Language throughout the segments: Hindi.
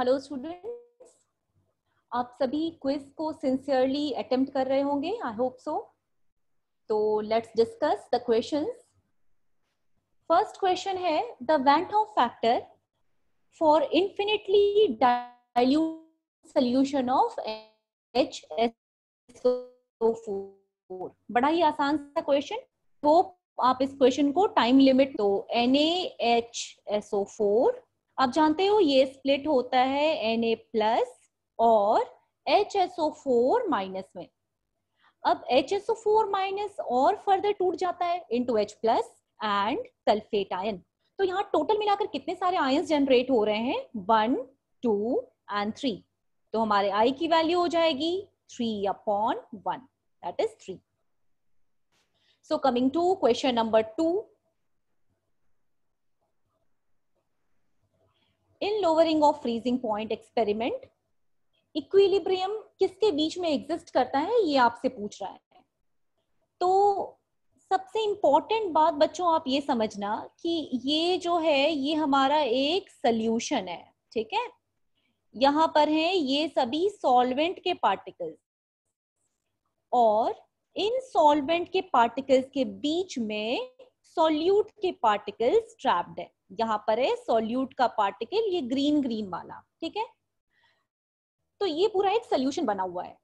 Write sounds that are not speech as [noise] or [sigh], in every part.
हेलो स्टूडेंट्स आप सभी क्विज को सिंसियरली अटेम्प्ट कर रहे होंगे आई होप सो तो let's discuss the questions first question है the van't Hoff factor for infinitely dilute solution of H S four बड़ा ही आसान सा क्वेश्चन होप आप इस क्वेश्चन को टाइम लिमिट दो N A H S O four आप जानते हो ये स्प्लिट होता है एन ए प्लस और H S O four minus में अब H S O four minus और फर्दर टूट जाता है two H plus and sulphate ion तो यहाँ टोटल मिलाकर कितने सारे आय जनरेट हो रहे हैं वन टू एंड थ्री तो हमारे आई की वैल्यू हो जाएगी three upon one that is three so coming to question number two in lowering of freezing point experiment equilibrium किसके बीच में एग्जिस्ट करता है ये आपसे पूछ रहा है तो सबसे इंपॉर्टेंट बात बच्चों आप ये समझना कि ये जो है ये हमारा एक सल्यूशन है ठीक है यहां पर है ये सभी सॉल्वेंट के पार्टिकल्स और इन सॉल्वेंट के पार्टिकल्स के बीच में सोल्यूट के पार्टिकल्स ट्रैप्ड है यहाँ पर है सोल्यूट का पार्टिकल ये ग्रीन ग्रीन वाला ठीक है तो ये पूरा एक सोल्यूशन बना हुआ है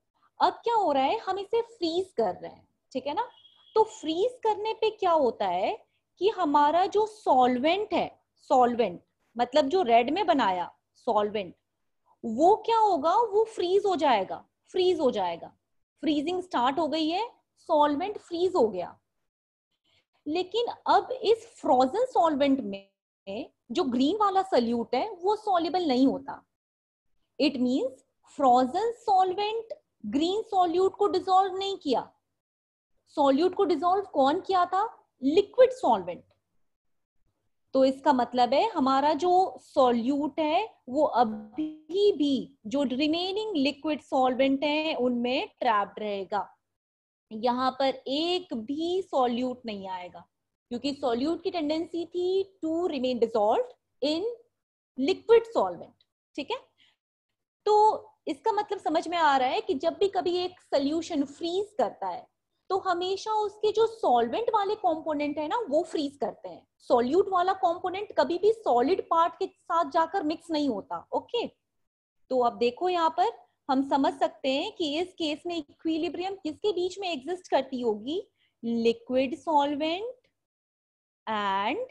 अब क्या हो रहा है हम इसे फ्रीज कर रहे हैं ठीक है ना तो फ्रीज करने पे क्या होता है कि हमारा जो सॉल्वेंट है सॉल्वेंट मतलब जो रेड में बनाया सॉल्वेंट वो क्या होगा वो फ्रीज हो जाएगा फ्रीज हो जाएगा फ्रीजिंग स्टार्ट हो गई है सॉल्वेंट फ्रीज हो गया लेकिन अब इस फ्रोजन सॉल्वेंट में जो ग्रीन वाला सल्यूट है वो सॉल्युबल नहीं होता it means frozen solvent green solute को डिजोल्व नहीं किया सॉल्यूट को डिजोल्व कौन किया था लिक्विड सॉल्वेंट तो इसका मतलब है हमारा जो सॉल्यूट है वो अभी भी जो रिमेनिंग लिक्विड सॉल्वेंट है उनमें ट्रैप्ड रहेगा यहाँ पर एक भी सॉल्यूट नहीं आएगा क्योंकि सॉल्यूट की टेंडेंसी थी to remain dissolve in liquid solvent ठीक है तो इसका मतलब समझ में आ रहा है कि जब भी कभी एक सोल्यूशन फ्रीज करता है तो हमेशा उसके जो सॉल्वेंट वाले कंपोनेंट है ना वो फ्रीज करते हैं सॉल्यूट वाला कंपोनेंट कभी भी सॉलिड पार्ट के साथ जाकर मिक्स नहीं होता ओके तो अब देखो यहाँ पर हम समझ सकते हैं कि इस केस में इक्विलिब्रियम किसके बीच में एग्जिस्ट करती होगी liquid solvent and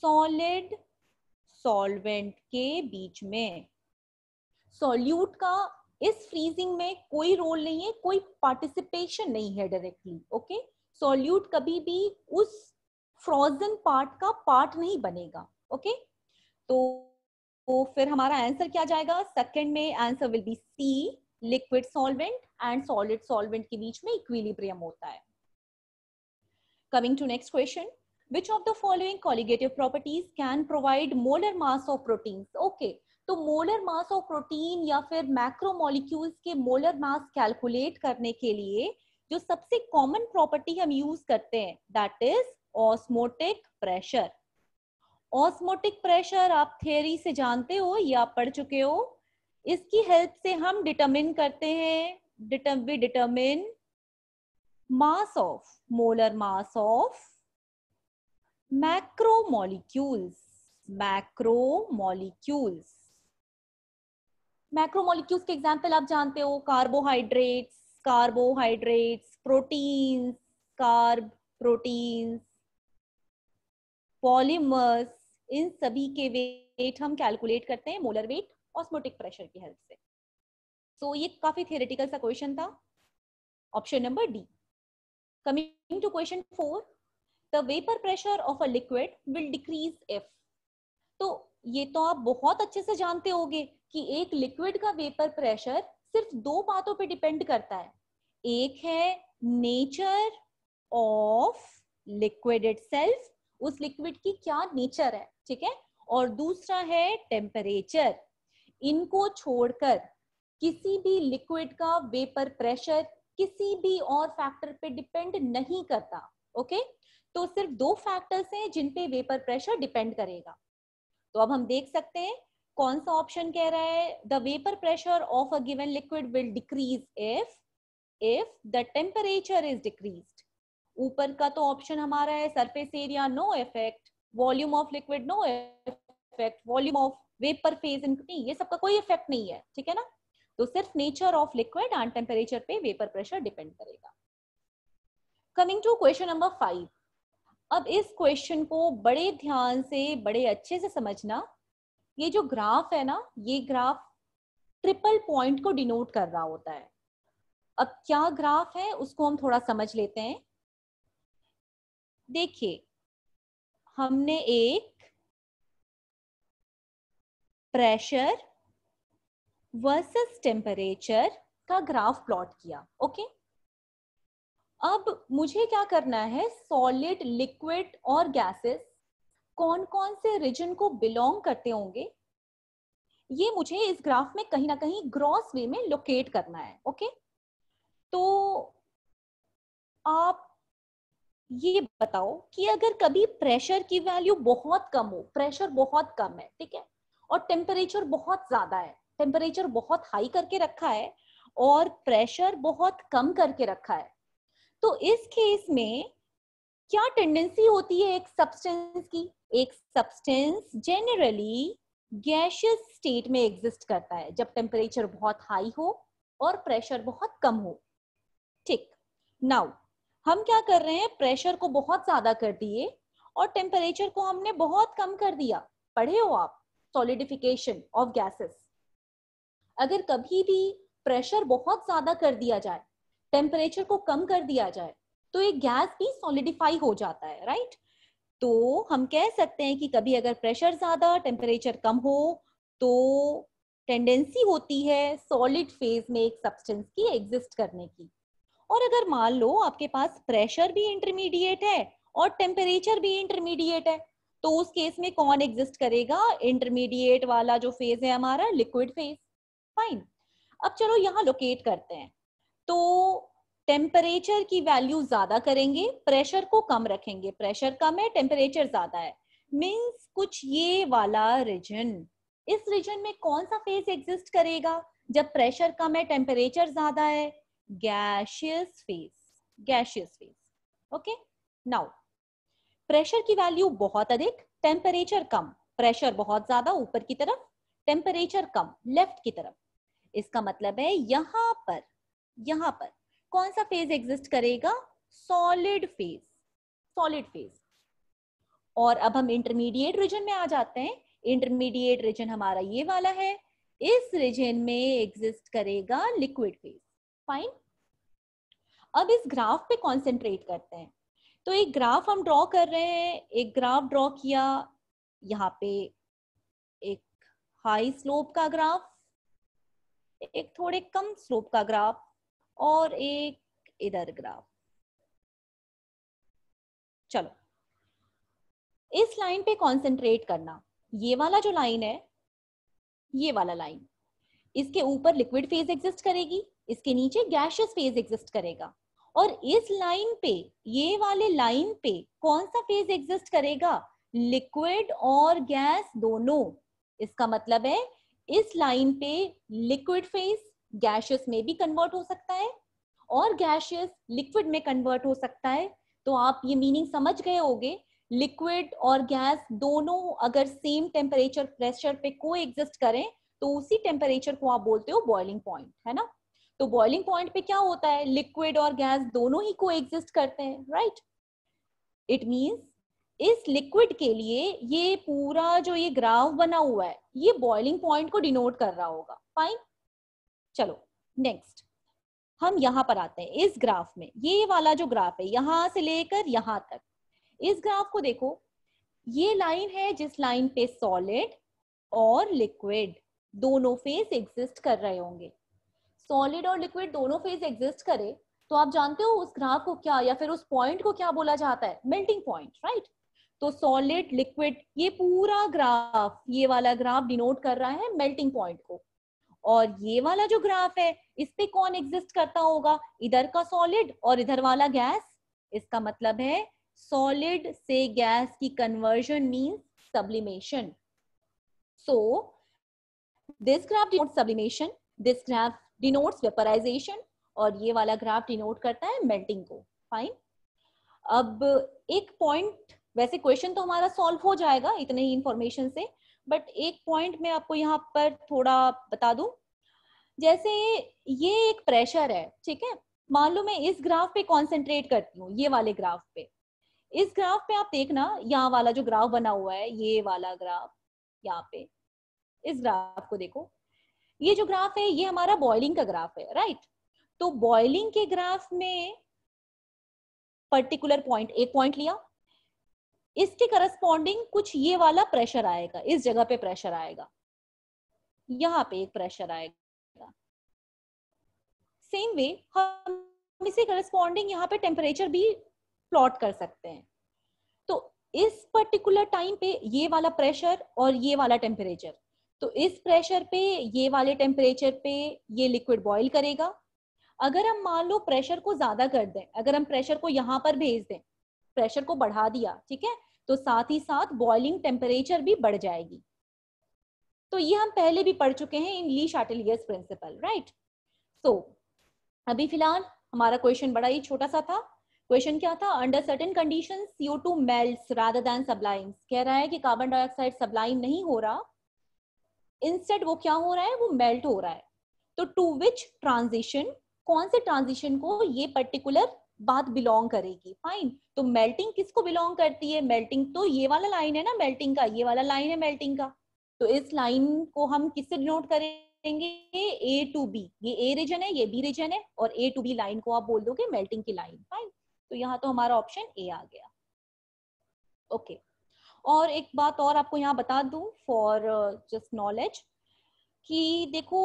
solid solvent के बीच में सॉल्यूट का इस फ्रीजिंग में कोई रोल नहीं है कोई पार्टिसिपेशन नहीं है डायरेक्टली ओके सॉल्यूट कभी भी उस फ्रोजन पार्ट का पार्ट नहीं बनेगा ओके okay? तो तो फिर हमारा आंसर क्या जाएगा सेकेंड में answer will be C liquid solvent and solid solvent के बीच में इक्विलिब्रियम होता है coming to next question which of the following colligative properties can provide molar mass of proteins okay तो मोलर मास ऑफ प्रोटीन या फिर मैक्रोमोलिक्यूल्स के मोलर मास कैलकुलेट करने के लिए जो सबसे कॉमन प्रॉपर्टी हम यूज करते हैं that is osmotic pressure osmotic pressure आप थेरी से जानते हो या आप पढ़ चुके हो इसकी हेल्प से हम डिटरमिन करते हैं we determine mass of molar mass of macromolecules macromolecules macromolecules के एग्जाम्पल आप जानते हो carbohydrates carbohydrates proteins carb proteins polymers इन सभी के वेट हम कैलकुलेट करते हैं मोलर वेट ऑस्मोटिक प्रेशर की हेल्प से सो so, ये काफी थियोरेटिकल सा क्वेश्चन था option number D coming to question four the vapour pressure of a liquid will decrease if तो ये तो आप बहुत अच्छे से जानते होंगे कि एक लिक्विड का वेपर प्रेशर सिर्फ दो बातों पे डिपेंड करता है एक है nature of liquid itself उस लिक्विड की क्या नेचर है ठीक है और दूसरा है टेम्परेचर इनको छोड़कर किसी भी लिक्विड का वेपर प्रेशर किसी भी और फैक्टर पे डिपेंड नहीं करता ओके तो सिर्फ दो फैक्टर्स हैं जिन पे वेपर प्रेशर डिपेंड करेगा तो अब हम देख सकते हैं कौन सा ऑप्शन कह रहा है the vapour pressure of a given liquid will decrease if if the temperature is decrease ऊपर का तो ऑप्शन हमारा है surface area no effect volume of liquid no effect volume of vapour phase नहीं ये सबका कोई इफेक्ट नहीं है ठीक है ना तो सिर्फ nature of liquid and temperature पे वेपर प्रेशर डिपेंड करेगा coming to question number five अब इस क्वेश्चन को बड़े ध्यान से बड़े अच्छे से समझना ये जो ग्राफ है ना ये ग्राफ ट्रिपल पॉइंट को डिनोट कर रहा होता है अब क्या ग्राफ है उसको हम थोड़ा समझ लेते हैं देखिए हमने एक प्रेशर वर्सेस टेम्परेचर का ग्राफ प्लॉट किया ओके अब मुझे क्या करना है सॉलिड लिक्विड और गैसेस कौन कौन से रीजन को बिलोंग करते होंगे ये मुझे इस ग्राफ में कहीं ना कहीं ग्रॉस वे में लोकेट करना है ओके तो आप ये बताओ कि अगर कभी प्रेशर की वैल्यू बहुत कम हो प्रेशर बहुत कम है ठीक है और टेम्परेचर बहुत ज्यादा है टेम्परेचर बहुत हाई करके रखा है और प्रेशर बहुत कम करके रखा है तो इस केस में क्या टेंडेंसी होती है एक सब्सटेंस की एक सब्सटेंस जनरली गैशियस स्टेट में एग्जिस्ट करता है जब टेम्परेचर बहुत हाई हो और प्रेशर बहुत कम हो ठीक नाउ हम क्या कर रहे हैं प्रेशर को बहुत ज्यादा कर दिए और टेम्परेचर को हमने बहुत कम कर दिया पढ़े हो आप सॉलिडिफिकेशन ऑफ गैसेस अगर कभी भी प्रेशर बहुत ज्यादा कर दिया जाए टेम्परेचर को कम कर दिया जाए तो एक गैस भी सॉलिडिफाई हो जाता है राइट तो हम कह सकते हैं कि कभी अगर प्रेशर ज्यादा टेम्परेचर कम हो तो टेंडेंसी होती है सॉलिड फेज में एक सब्सटेंस की एग्जिस्ट करने की और अगर मान लो आपके पास प्रेशर भी इंटरमीडिएट है और टेम्परेचर भी इंटरमीडिएट है तो उस केस में कौन एग्जिस्ट करेगा इंटरमीडिएट वाला जो फेज है हमारा लिक्विड फेज फाइन अब चलो यहाँ लोकेट करते हैं तो टेम्परेचर की वैल्यू ज्यादा करेंगे प्रेशर को कम रखेंगे प्रेशर कम है टेम्परेचर ज्यादा है मीन्स कुछ ये वाला रीजन इस रीजन में कौन सा फेज एग्जिस्ट करेगा जब प्रेशर कम है टेम्परेचर ज्यादा है gaseous phase gaseous phase okay now pressure की वैल्यू बहुत अधिक टेम्परेचर कम प्रेशर बहुत ज्यादा ऊपर की तरफ टेम्परेचर कम लेफ्ट की तरफ इसका मतलब है यहां पर यहां पर कौन सा फेज एग्जिस्ट करेगा सॉलिड फेज सॉलिड फेज और अब हम इंटरमीडिएट रीजन में आ जाते हैं इंटरमीडिएट रीजन हमारा ये वाला है इस रीजन में एग्जिस्ट करेगा लिक्विड फेज फाइन अब इस ग्राफ पे कॉन्सेंट्रेट करते हैं तो एक ग्राफ हम ड्रॉ कर रहे हैं एक ग्राफ ड्रॉ किया यहाँ पे एक हाई स्लोप का ग्राफ एक थोड़े कम स्लोप का ग्राफ और एक इधर ग्राफ चलो इस लाइन पे कॉन्सेंट्रेट करना ये वाला जो लाइन है ये वाला लाइन इसके ऊपर लिक्विड फेज एग्जिस्ट करेगी इसके नीचे गैशियस फेज एग्जिस्ट करेगा और इस लाइन पे ये वाले लाइन पे कौन सा फेज एग्जिस्ट करेगा लिक्विड और गैस दोनों इसका मतलब है इस लाइन पे लिक्विड फेज गैशियस में भी कन्वर्ट हो सकता है और गैशियस लिक्विड में कन्वर्ट हो सकता है तो आप ये मीनिंग समझ गए होगे लिक्विड और गैस दोनों अगर सेम टेम्परेचर प्रेशर पे को एग्जिस्ट करें तो उसी टेम्परेचर को आप बोलते हो बॉइलिंग पॉइंट है ना तो बॉइलिंग पॉइंट पे क्या होता है लिक्विड और गैस दोनों ही को एग्जिस्ट करते हैं राइट इट मीन्स इस लिक्विड के लिए ये पूरा जो ये ग्राफ बना हुआ है ये बॉइलिंग पॉइंट को डिनोट कर रहा होगा फाइन चलो नेक्स्ट हम यहां पर आते हैं इस ग्राफ में ये वाला जो ग्राफ है यहां से लेकर यहां तक इस ग्राफ को देखो ये लाइन है जिस लाइन पे सॉलिड और लिक्विड दोनों फेस एग्जिस्ट कर रहे होंगे सॉलिड और लिक्विड दोनों फेज एग्जिस्ट करे तो आप जानते हो उस ग्राफ को क्या या फिर उस पॉइंट को क्या बोला जाता है मेल्टिंग पॉइंट राइट तो सॉलिड लिक्विड ये पूरा ग्राफ ये वाला ग्राफ डिनोट कर रहा है मेल्टिंग पॉइंट को और ये वाला जो ग्राफ है इस पे कौन एग्जिस्ट करता होगा इधर का सॉलिड और इधर वाला गैस इसका मतलब है सॉलिड से गैस की conversion means sublimation so this graph denote sublimation this graph denotes vaporisation और ये वाला ग्राफ डिनोट करता है मेल्टिंग को फाइन अब एक पॉइंट वैसे क्वेश्चन तो हमारा सॉल्व हो जाएगा इतने ही इंफॉर्मेशन से बट एक पॉइंट मैं आपको यहाँ पर थोड़ा बता दू जैसे ये एक प्रेशर है ठीक है मान लो मैं इस ग्राफ पे कॉन्सेंट्रेट करती हूँ ये वाले ग्राफ पे इस ग्राफ पे आप देखना यहाँ वाला जो ग्राफ बना हुआ है ये वाला ग्राफ यहाँ पे इस ग्राफ को देखो ये जो ग्राफ है ये हमारा बॉइलिंग का ग्राफ है राइट right? तो बॉइलिंग के ग्राफ में पर्टिकुलर पॉइंट एक पॉइंट लिया इसके करस्पॉन्डिंग कुछ ये वाला प्रेशर आएगा इस जगह पे प्रेशर आएगा यहाँ पे एक प्रेशर आएगा सेम वे हम इसे करस्पॉन्डिंग यहाँ पे टेम्परेचर भी प्लॉट कर सकते हैं तो इस पर्टिकुलर टाइम पे ये वाला प्रेशर और ये वाला टेम्परेचर तो इस प्रेशर पे ये वाले टेम्परेचर पे ये लिक्विड बॉईल करेगा अगर हम मान लो प्रेशर को ज्यादा कर दें अगर हम प्रेशर को यहाँ पर भेज दें प्रेशर को बढ़ा दिया ठीक है तो साथ ही साथ बॉइलिंग टेम्परेचर भी बढ़ जाएगी तो ये हम पहले भी पढ़ चुके हैं इन ली शाटिलियस प्रिंसिपल राइट सो अभी फिलहाल हमारा क्वेश्चन बड़ा ही छोटा सा था क्वेश्चन क्या था under certain condition CO two melt rather कह रहा है कि कार्बन डाइऑक्साइड सब्लाइन नहीं हो रहा इंस्टेड वो क्या हो रहा है वो मेल्ट हो रहा है तो टू विच ट्रांजिशन कौन से ट्रांजिशन को ये पर्टिकुलर बात बिलोंग करेगी फाइन तो मेल्टिंग किसको बिलोंग करती है मेल्टिंग तो ये वाला लाइन है ना मेल्टिंग का ये वाला लाइन है मेल्टिंग का तो इस लाइन को हम किससे डिनोट करेंगे ए टू बी ये ए रीजन है ये बी रीजन है और ए टू बी लाइन को आप बोल दोगे मेल्टिंग की लाइन फाइन तो यहाँ तो हमारा ऑप्शन ए आ गया ओके okay. और एक बात और आपको यहाँ बता दू फॉर जस्ट नॉलेज कि देखो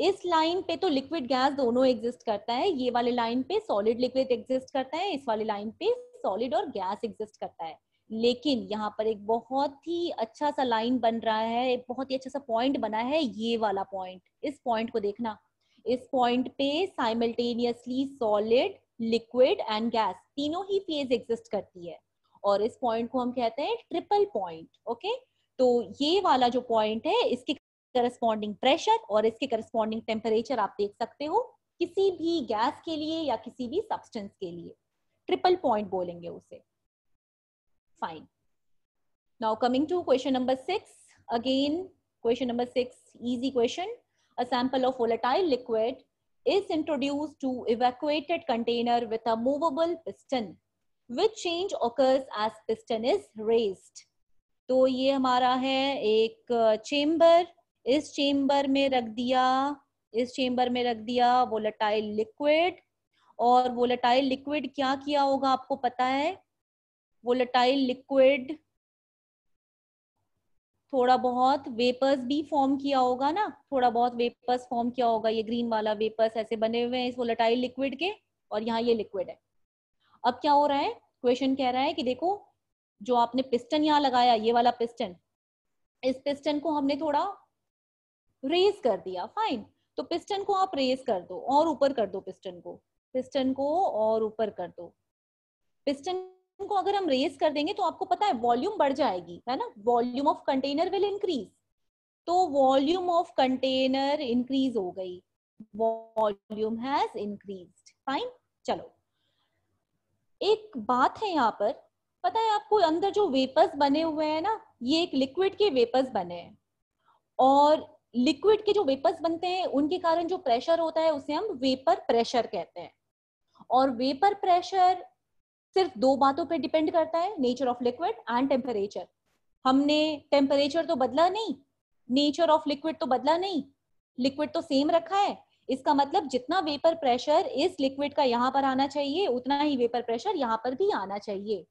इस लाइन पे तो लिक्विड गैस दोनों एग्जिस्ट करता है ये वाले लाइन पे सॉलिड लिक्विड एग्जिस्ट करता है इस वाले लाइन पे सॉलिड और गैस एग्जिस्ट करता है लेकिन यहाँ पर एक बहुत ही अच्छा सा लाइन बन रहा है एक बहुत ही अच्छा सा पॉइंट बना है ये वाला पॉइंट इस पॉइंट को देखना इस पॉइंट पे simultaneously solid liquid and gas तीनों ही फेज एग्जिस्ट करती है और इस पॉइंट को हम कहते हैं ट्रिपल पॉइंट ओके तो ये वाला जो पॉइंट है इसके करस्पॉन्डिंग प्रेशर और इसके करस्पॉन्डिंग टेम्परेचर आप देख सकते हो किसी भी गैस के लिए या किसी भी सब्सटेंस के लिए ट्रिपल पॉइंट बोलेंगे उसे fine now coming to question number six again question number six easy question a sample of volatile liquid is introduce to evacuated container with a movable piston which change occurs as piston is raised तो ये हमारा है एक चेंबर uh, इस चेंबर में रख दिया इस चेंबर में रख दिया वोलेटाइल लिक्विड और वोलेटाइल लिक्विड क्या किया होगा आपको पता है वोलेटाइल लिक्विड थोड़ा बहुत वेपर्स भी फॉर्म किया होगा ना थोड़ा बहुत वेपर्स फॉर्म किया होगा ये ग्रीन वाला वेपर्स ऐसे बने हुए हैं इस वोलेटाइल लिक्विड के और यहाँ ये लिक्विड है अब क्या हो रहा है क्वेश्चन कह रहा है कि देखो जो आपने पिस्टन यहाँ लगाया ये वाला पिस्टन इस पिस्टन को हमने थोड़ा रेज कर दिया फाइन तो पिस्टन को आप रेस कर दो और ऊपर कर दो पिस्टन को पिस्टन को और ऊपर कर दो पिस्टन को अगर हम रेस कर देंगे तो आपको पता है वॉल्यूम बढ़ जाएगी है ना volume of container will increase तो वॉल्यूम ऑफ कंटेनर इंक्रीज हो गई वॉल्यूम हैज इंक्रीज फाइन चलो एक बात है यहाँ पर पता है आपको अंदर जो वेपर्स बने हुए हैं ना ये एक लिक्विड के वेपर्स बने हैं और लिक्विड के जो वेपर्स बनते हैं उनके कारण जो प्रेशर होता है उसे हम वेपर प्रेशर कहते हैं और वेपर प्रेशर सिर्फ दो बातों पे डिपेंड करता है nature of liquid and temperature हमने टेम्परेचर तो बदला नहीं नेचर ऑफ लिक्विड तो बदला नहीं लिक्विड तो सेम रखा है इसका मतलब जितना वेपर प्रेशर इस लिक्विड का यहाँ पर आना चाहिए उतना ही वेपर प्रेशर यहाँ पर भी आना चाहिए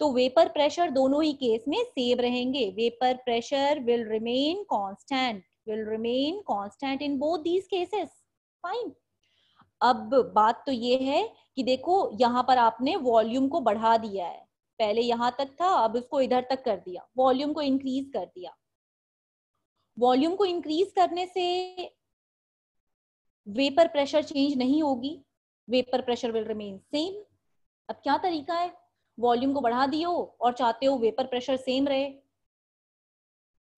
तो वेपर प्रेशर दोनों ही केस में सेम रहेंगे vapour pressure will remain constant will remain constant in both these cases fine अब बात तो ये है कि देखो यहाँ पर आपने वॉल्यूम को बढ़ा दिया है पहले यहां तक था अब इसको इधर तक कर दिया वॉल्यूम को इंक्रीज कर दिया वॉल्यूम को इंक्रीज करने से वेपर प्रेशर चेंज नहीं होगी vapour pressure will remain same अब क्या तरीका है वॉल्यूम को बढ़ा दियो और चाहते हो वेपर प्रेशर सेम रहे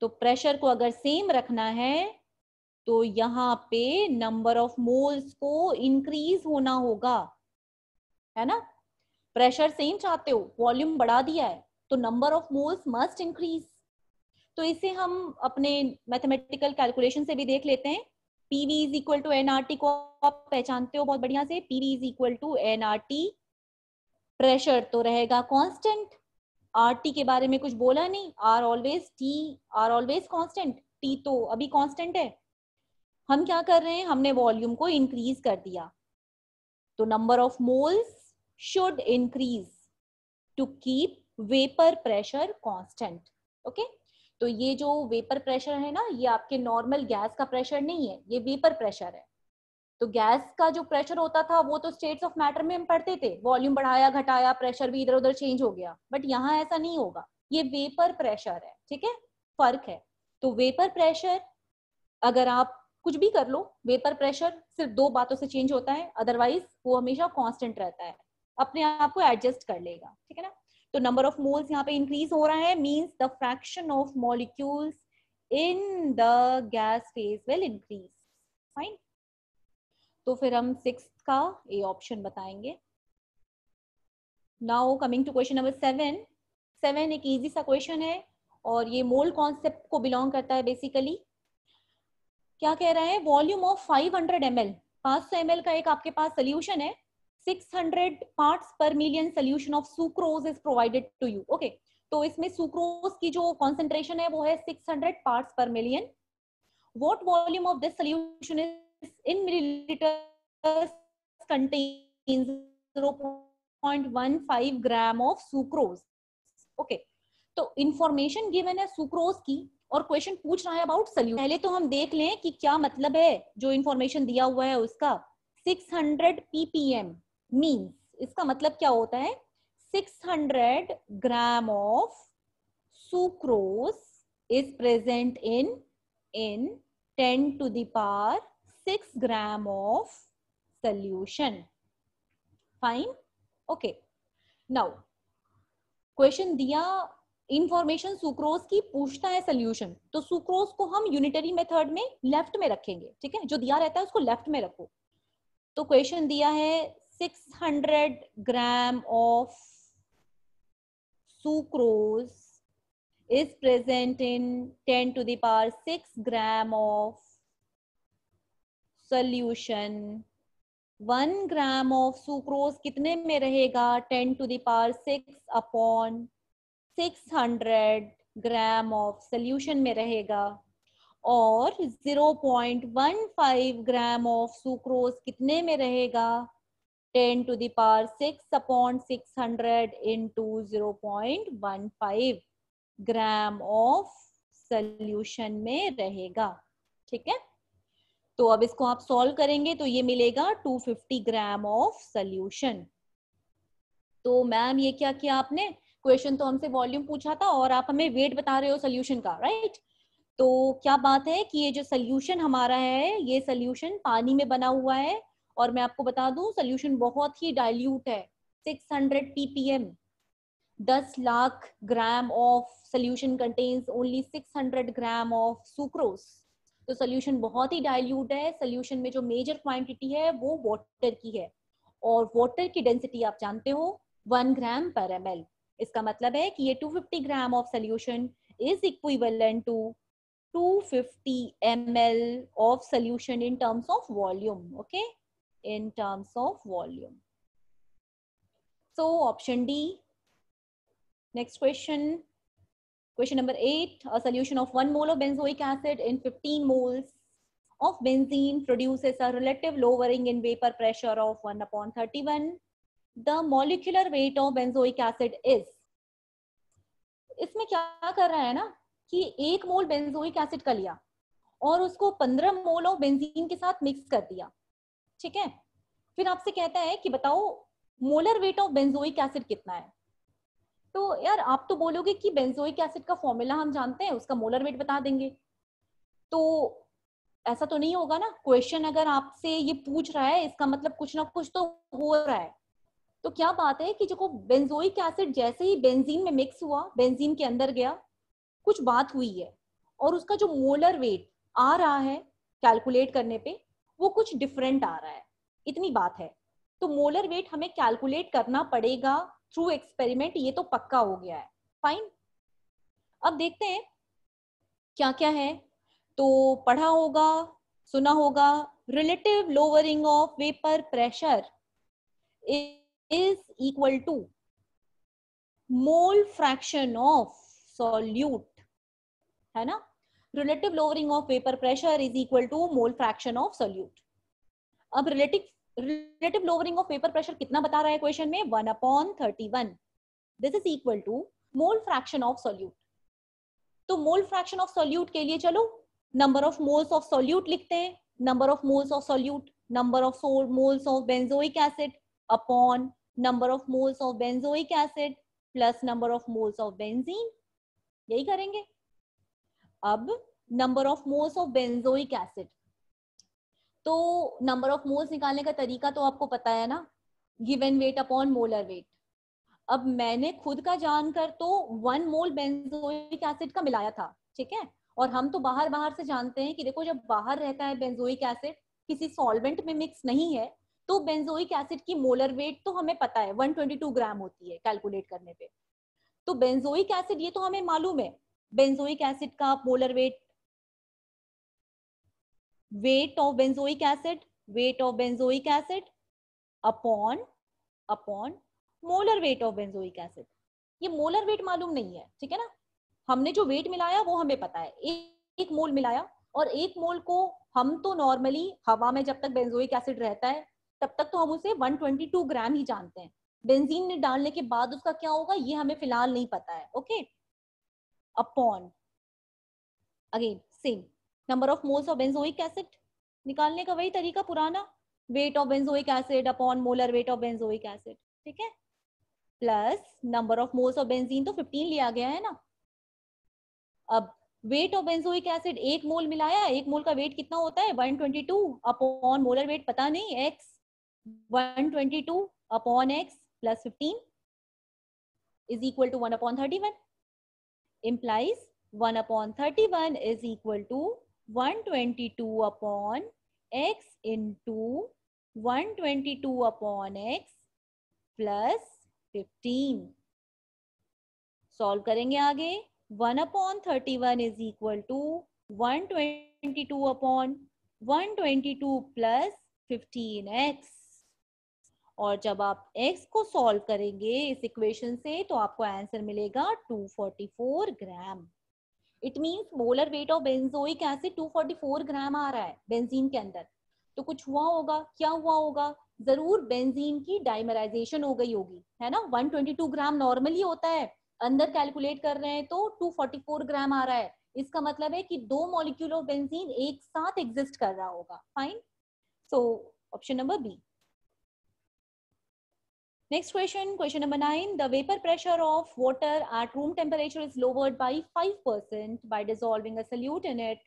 तो प्रेशर को अगर सेम रखना है तो यहां पे नंबर ऑफ मोल्स को इंक्रीज होना होगा है ना प्रेशर सेम चाहते हो वॉल्यूम बढ़ा दिया है तो number of moles must increase तो इसे हम अपने मैथमेटिकल कैलकुलेशन से भी देख लेते हैं PV is equal to NRT को आप पहचानते हो बहुत बढ़िया से PV is equal to NRT pressure तो रहेगा कांस्टेंट आरटी के बारे में कुछ बोला नहीं R always T R always constant T तो अभी कांस्टेंट है हम क्या कर रहे हैं हमने वॉल्यूम को इंक्रीज कर दिया तो number of moles should increase to keep vapour pressure constant okay तो ये जो वेपर प्रेशर है ना ये आपके नॉर्मल गैस का प्रेशर नहीं है ये वेपर प्रेशर है तो गैस का जो प्रेशर होता था वो तो स्टेट्स ऑफ मैटर में हम पढ़ते थे वॉल्यूम बढ़ाया घटाया प्रेशर भी इधर उधर चेंज हो गया बट यहाँ ऐसा नहीं होगा ये वेपर प्रेशर है ठीक है फर्क है तो वेपर प्रेशर अगर आप कुछ भी कर लो वेपर प्रेशर सिर्फ दो बातों से चेंज होता है अदरवाइज वो हमेशा कॉन्स्टेंट रहता है अपने आप को एडजस्ट कर लेगा ठीक है ना तो नंबर ऑफ मोल्स यहाँ पे इंक्रीज हो रहा है means the fraction of molecules in the gas phase will increase fine तो फिर हम सिक्स का ए ऑप्शन बताएंगे now coming to question number seven seven एक इजी सा क्वेश्चन है और ये मोल कॉन्सेप्ट को बिलोंग करता है बेसिकली क्या कह रहा है volume of 500 hundred M L सौ का एक आपके पास सोल्यूशन है 600 parts per million solution of sucrose is provided to you. Okay, तो isme sucrose ki jo concentration hai wo hai 600 parts per million. What volume of this solution is in milliliters contains 0.15 gram of sucrose. Okay, तो information given hai sucrose ki और क्वेश्चन पूछ रहा है अबाउट सोल्यूशन पहले तो हम देख लें कि क्या मतलब है जो इन्फॉर्मेशन दिया हुआ है उसका 600 ppm मीन्स इसका मतलब क्या होता है 600 gram of sucrose is present in in 10 to the power 6 gram of solution fine okay now दिया इंफॉर्मेशन सुक्रोज की पूछता है सोल्यूशन तो सुक्रोज को हम यूनिटरी मेथड में लेफ्ट में रखेंगे ठीक है जो दिया रहता है उसको लेफ्ट में रखो तो क्वेश्चन दिया है 600 gram of sucrose is present in 10 to the power 6 gram of solution. 1 gram of sucrose kitne mein rahega 10 to the power 6 upon 600 gram of solution mein rahega और 0.15 ग्राम ऑफ सुक्रोज कितने में रहेगा ten to six upon six hundred into zero point one five gram of solution में रहेगा ठीक है तो अब इसको आप सॉल्व करेंगे तो ये मिलेगा 250 ग्राम ऑफ सल्यूशन तो मैम ये क्या किया आपने क्वेश्चन तो हमसे वॉल्यूम पूछा था और आप हमें वेट बता रहे हो सल्यूशन का राइट तो क्या बात है कि ये जो सल्यूशन हमारा है ये सल्यूशन पानी में बना हुआ है और मैं आपको बता दूं सोल्यूशन बहुत ही डाइल्यूट है 600 हंड्रेड पीपीएम दस lakh gram of solution contains only 600 gram of sucrose तो सोल्यूशन बहुत ही डाइल्यूट है सोल्यूशन में जो मेजर क्वांटिटी है वो वॉटर की है और वॉटर की डेंसिटी आप जानते हो वन ग्राम पर एम इसका मतलब है कि ये 250 gram of solution is equivalent to 250 ml of solution in terms of volume okay in terms of volume. So option D. Next question. Question number 8 a solution of 1 mole of benzoic acid in 15 moles of benzene produces a relative lowering in vapor pressure of 1 upon 31. The molecular weight of benzoic acid is. इसमें क्या कर रहा है ना कि एक मोल बेंजोइक एसिड का लिया और उसको 15 मोल ऑफ बेंजीन के साथ मिक्स कर दिया ठीक है फिर आपसे कहता है कि बताओ molar weight of benzoic acid कितना है तो यार आप तो बोलोगे कि बेंजोइक एसिड का फॉर्मूला हम जानते हैं उसका मोलर वेट बता देंगे तो ऐसा तो नहीं होगा ना क्वेश्चन अगर आपसे ये पूछ रहा है इसका मतलब कुछ ना कुछ तो हो रहा है तो क्या बात है कि जो बेंजोइक एसिड जैसे ही बेंजीन में मिक्स हुआ बेंजीन के अंदर गया कुछ बात हुई है और उसका जो मोलर वेट आ रहा है कैलकुलेट करने पे वो कुछ डिफरेंट आ रहा है इतनी बात है तो मोलर वेट हमें कैलकुलेट करना पड़ेगा थ्रू एक्सपेरिमेंट ये तो पक्का हो गया है फाइन अब देखते हैं क्या क्या है तो पढ़ा होगा सुना होगा relative lowering of vapour pressure is equal to mole fraction of solute है ना relative lowering of vapor pressure is equal to mole fraction of solute ab relative relative lowering of vapor pressure kitna bata raha hai question mein 1 upon 31 this is equal to mole fraction of solute तो मोल फ्रैक्शन ऑफ सॉल्यूट के लिए चलो number of moles of solute लिखते हैं number of moles of solute number of moles of benzoic acid upon number of moles of benzoic acid plus number of moles of benzene yahi karenge अब number of moles of benzoic acid तो नंबर ऑफ मोल्स निकालने का तरीका तो आपको पता है ना given weight upon molar weight अब मैंने खुद का जानकर तो वन मोल बेंजोइक एसिड का मिलाया था ठीक है और हम तो बाहर बाहर से जानते हैं कि देखो जब बाहर रहता है बेंजोइक एसिड किसी सॉल्वेंट में मिक्स नहीं है तो बेंजोइक एसिड की मोलर वेट तो हमें पता है 122 ग्राम होती है कैलकुलेट करने पे तो बेंजोइक एसिड ये तो हमें मालूम है बेंजोइक एसिड का polar weight weight of benzoic acid weight of benzoic acid upon upon molar weight of benzoic acid ये मोलर वेट मालूम नहीं है ठीक है ना हमने जो वेट मिलाया वो हमें पता है एक, एक मोल मिलाया और एक मोल को हम तो नॉर्मली हवा में जब तक बेंजोइक एसिड रहता है तब तक तो हम उसे 122 ग्राम ही जानते हैं बेंजीन डालने के बाद उसका क्या होगा ये हमें फिलहाल नहीं पता है okay okay? Upon again same number of moles of benzoic acid निकालने का वही तरीका पुराना weight of benzoic acid upon molar weight of benzoic acid ठीक है plus number of moles of benzene तो 15 लिया गया है ना अब वेट ऑफ बेंजोइक एसिड एक मोल मिलाया एक मोल का वेट कितना होता है 122 अपॉन मोलर वेट पता नहीं x 122 upon x plus 15 is equal to 1 upon 31 implies 1 upon 31 is equal to 122 upon x into 122 upon x plus 15 solve करेंगे आगे 1 upon 31 is equal to 122 upon 122 plus 15x और जब आप x को सॉल्व करेंगे इस इक्वेशन से तो आपको आंसर मिलेगा 244 gram it means molar weight of benzoic acid 244 gram आ रहा है बेंजीन के अंदर तो कुछ हुआ होगा क्या हुआ होगा जरूर बेंजीन की डाइमराइजेशन हो गई होगी है ना 122 ग्राम नॉर्मली होता है अंदर कैलकुलेट कर रहे हैं तो 244 ग्राम आ रहा है इसका मतलब है कि दो मॉलिक्यूल ऑफ बेंजीन एक साथ एग्जिस्ट कर रहा होगा fine so option number B Next question, question number nine. The vapor pressure of water at room temperature is lowered by 5% by dissolving a solute in it.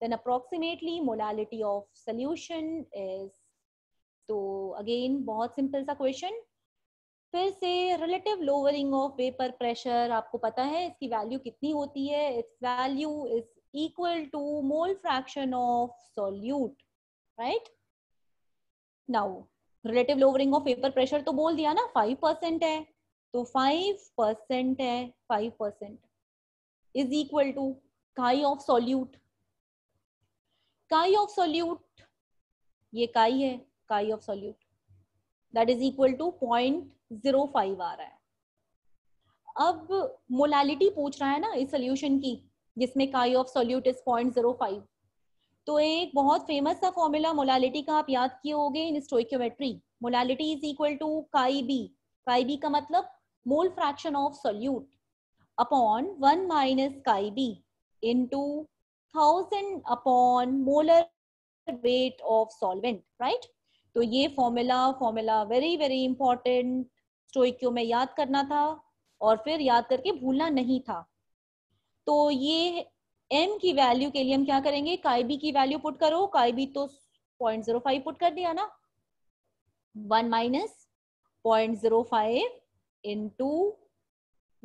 Then approximately molality of solution is. So again, बहुत simple सा question. फिर से relative lowering of vapor pressure आपको पता है इसकी value कितनी होती है Its value is equal to mole fraction of solute, right? Now, relative lowering of vapour pressure तो बोल दिया ना फाइव परसेंट है तो फाइव परसेंट है five percent is equal to chi of solute chi of solute ये काई है chi of solute that is equal to point zero five आ रहा है अब मोलालिटी पूछ रहा है ना इस सोल्यूशन की जिसमें chi of solute is point zero five तो एक बहुत फेमस सा फॉर्मूला मोलालिटी का आप याद किए होगे in stoichiometry molality is equal to chi B chi B का मतलब mole fraction of solute upon one minus chi B into thousand upon molar weight of solvent right तो ये formula formula very very important stoichio में याद करना था और फिर याद करके भूलना नहीं था तो ये एम की वैल्यू के लिए हम क्या करेंगे काई बी की वैल्यू पुट करो काई बी तो पॉइंट जीरो फाइव पुट कर दिया ना one minus point zero five into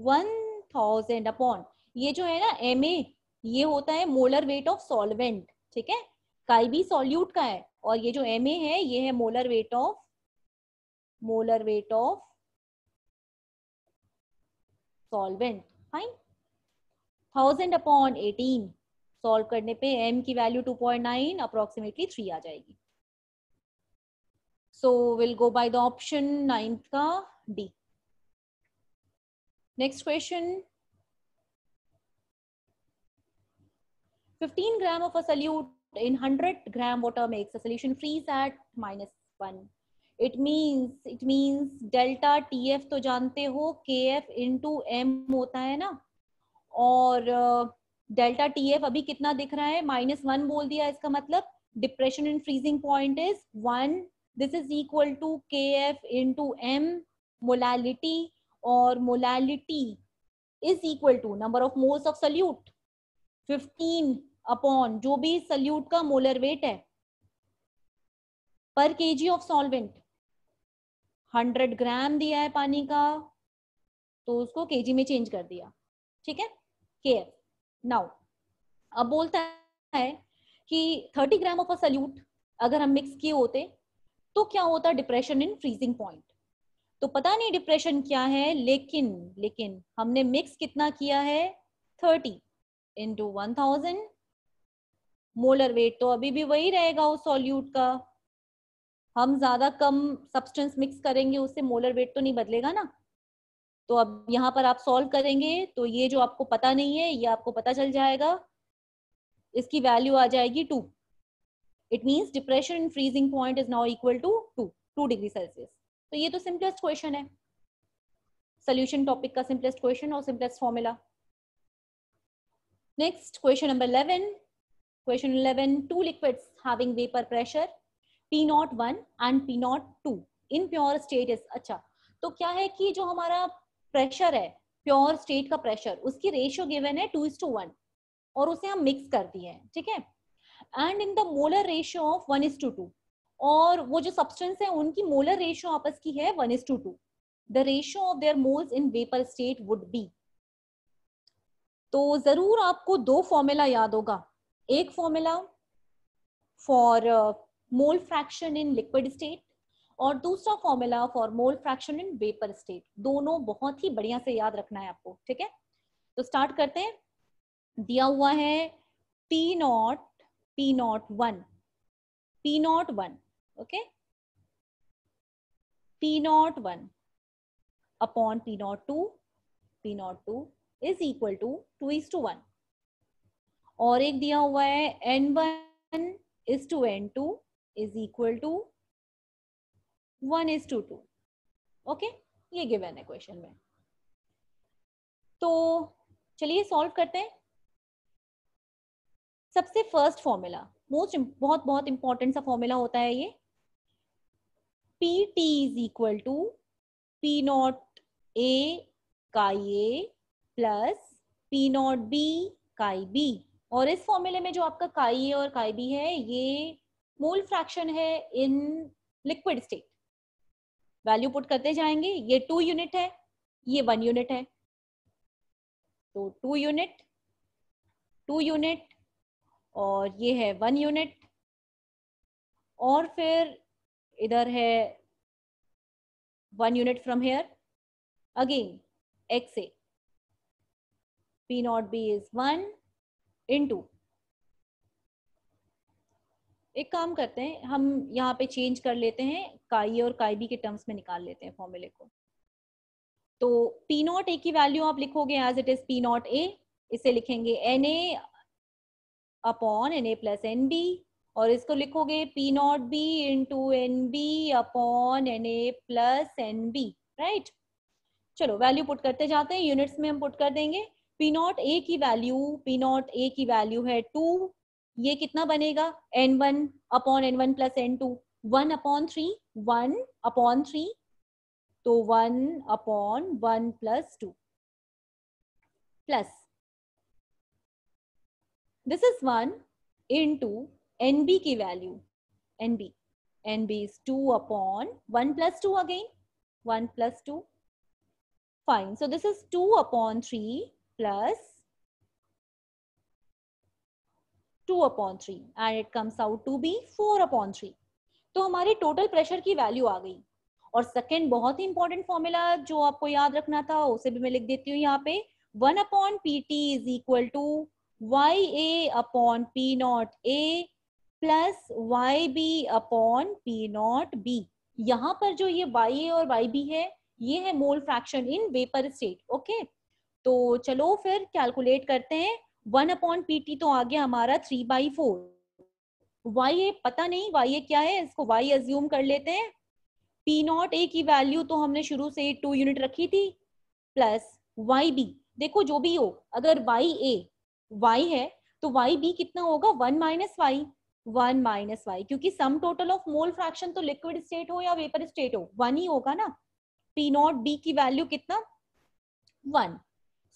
one thousand upon ये जो है ना एम ए ये होता है मोलर वेट ऑफ सॉल्वेंट ठीक है काई बी सॉल्यूट का है और ये जो एम ए है ये है molar weight of molar weight of solvent fine thousand upon eighteen solve करने पे एम की value two point nine approximately three आ जाएगी so will go by the option ninth का D next question 15 gram of a solute in 100 gram water makes a solution freeze at minus one. It means it means delta TF तो जानते हो KF into M होता है ना और डेल्टा टी एफ अभी कितना दिख रहा है माइनस वन बोल दिया इसका मतलब depression in freezing point is one this is equal to K F into M molality और molality is equal to number of moles of solute fifteen upon जो भी सल्यूट का मोलर वेट है पर K G of solvent hundred gram दिया है पानी का तो उसको के जी में चेंज कर दिया ठीक है केयर नाउ अब बोलता है कि 30 ग्राम ऑफ अ सल्यूट अगर हम मिक्स किए होते तो क्या होता डिप्रेशन इन फ्रीजिंग पॉइंट तो पता नहीं डिप्रेशन क्या है लेकिन लेकिन हमने मिक्स कितना किया है thirty into one thousand molar weight तो अभी भी वही रहेगा उस सॉल्यूट का हम ज्यादा कम सब्सटेंस मिक्स करेंगे उससे मोलर वेट तो नहीं बदलेगा ना तो अब यहाँ पर आप सॉल्व करेंगे तो ये जो आपको पता नहीं है ये आपको पता चल जाएगा इसकी वैल्यू आ जाएगी two it means depression in freezing point is now equal to to two degree Celsius तो ये तो सिंपलेस्ट क्वेश्चन है सोल्यूशन टॉपिक का सिंपलेस्ट क्वेश्चन और simplest formula next question number eleven question eleven two liquid having vapour pressure P not one and P nought two in pure state is अच्छा तो क्या है कि जो हमारा प्रेशर है प्योर स्टेट का प्रेशर उसकी रेशियो गिवन है टू इज टू वन और उसे हम मिक्स कर दिए हैं ठीक है and in the molar ratio of one is to two और वो जो सब्सटेंस है उनकी मोलर रेशियो आपस की है one is to two the ratio of their moles in vapour state would be तो जरूर आपको दो फॉर्मूला याद होगा एक formula for mole fraction in liquid state और दूसरा formula for mole fraction in vapour state दोनों बहुत ही बढ़िया से याद रखना है आपको ठीक है तो स्टार्ट करते हैं दिया हुआ है P not P not one P not one okay P not one upon P nought two P nought two is equal to two is to one और एक दिया हुआ है N one is to N two is equal to one is to two okay ये गिवन है क्वेश्चन में तो चलिए सॉल्व करते हैं सबसे फर्स्ट फॉर्मूला मोस्ट बहुत बहुत इंपॉर्टेंट सा फॉर्मूला होता है ये P T is equal to P not A का A plus P not B chi B और इस फॉर्मूले में जो आपका काई ए और काई बी है ये मोल फ्रैक्शन है in liquid state value put करते जाएंगे ये टू यूनिट है ये वन यूनिट है तो टू यूनिट टू यूनिट और ये है वन यूनिट और फिर इधर है one unit from here again X A P not B is one into एक काम करते हैं हम यहाँ पे चेंज कर लेते हैं काई और काई बी के टर्म्स में निकाल लेते हैं फॉर्मूले को तो पी नॉट ए की वैल्यू आप लिखोगे as it is P not A इसे लिखेंगे N A upon N A plus N B और इसको लिखोगे P not B into N B upon N A plus N B right चलो वैल्यू पुट करते जाते हैं यूनिट्स में हम पुट कर देंगे पी नॉट ए की वैल्यू पी नॉट ए की वैल्यू है टू ये कितना बनेगा N one upon N one plus N two one upon three one upon three तो one upon one plus two plus this is one into N B की value N B N B is two upon one plus two again one plus two fine so this is two upon three plus two upon three and it comes out to be four upon three तो हमारे टोटल प्रेशर की वैल्यू आ गई और सेकेंड बहुत ही इंपॉर्टेंट फॉर्मूला जो आपको याद रखना था उसे भी मैं लिख देती हूँ यहाँ पे one upon P T is equal to Y A upon P not A plus Y B upon P not B यहाँ पर जो ये वाई ए और वाई बी है ये है mole fraction in vapour state okay तो चलो फिर कैलकुलेट करते हैं वन अपॉन टी तो आ गया हमारा three by four Y A पता नहीं वाई ए क्या है इसको वाई एज्यूम कर लेते हैं पी नॉट ए की वैल्यू तो हमने शुरू से टू यूनिट रखी थी प्लस वाई बी देखो जो भी हो अगर वाई ए वाई है तो वाई बी कितना होगा one minus Y one minus Y क्योंकि sum total of mole fraction तो लिक्विड स्टेट हो या वेपर स्टेट हो वन ही होगा ना पी नॉट बी की वैल्यू कितना one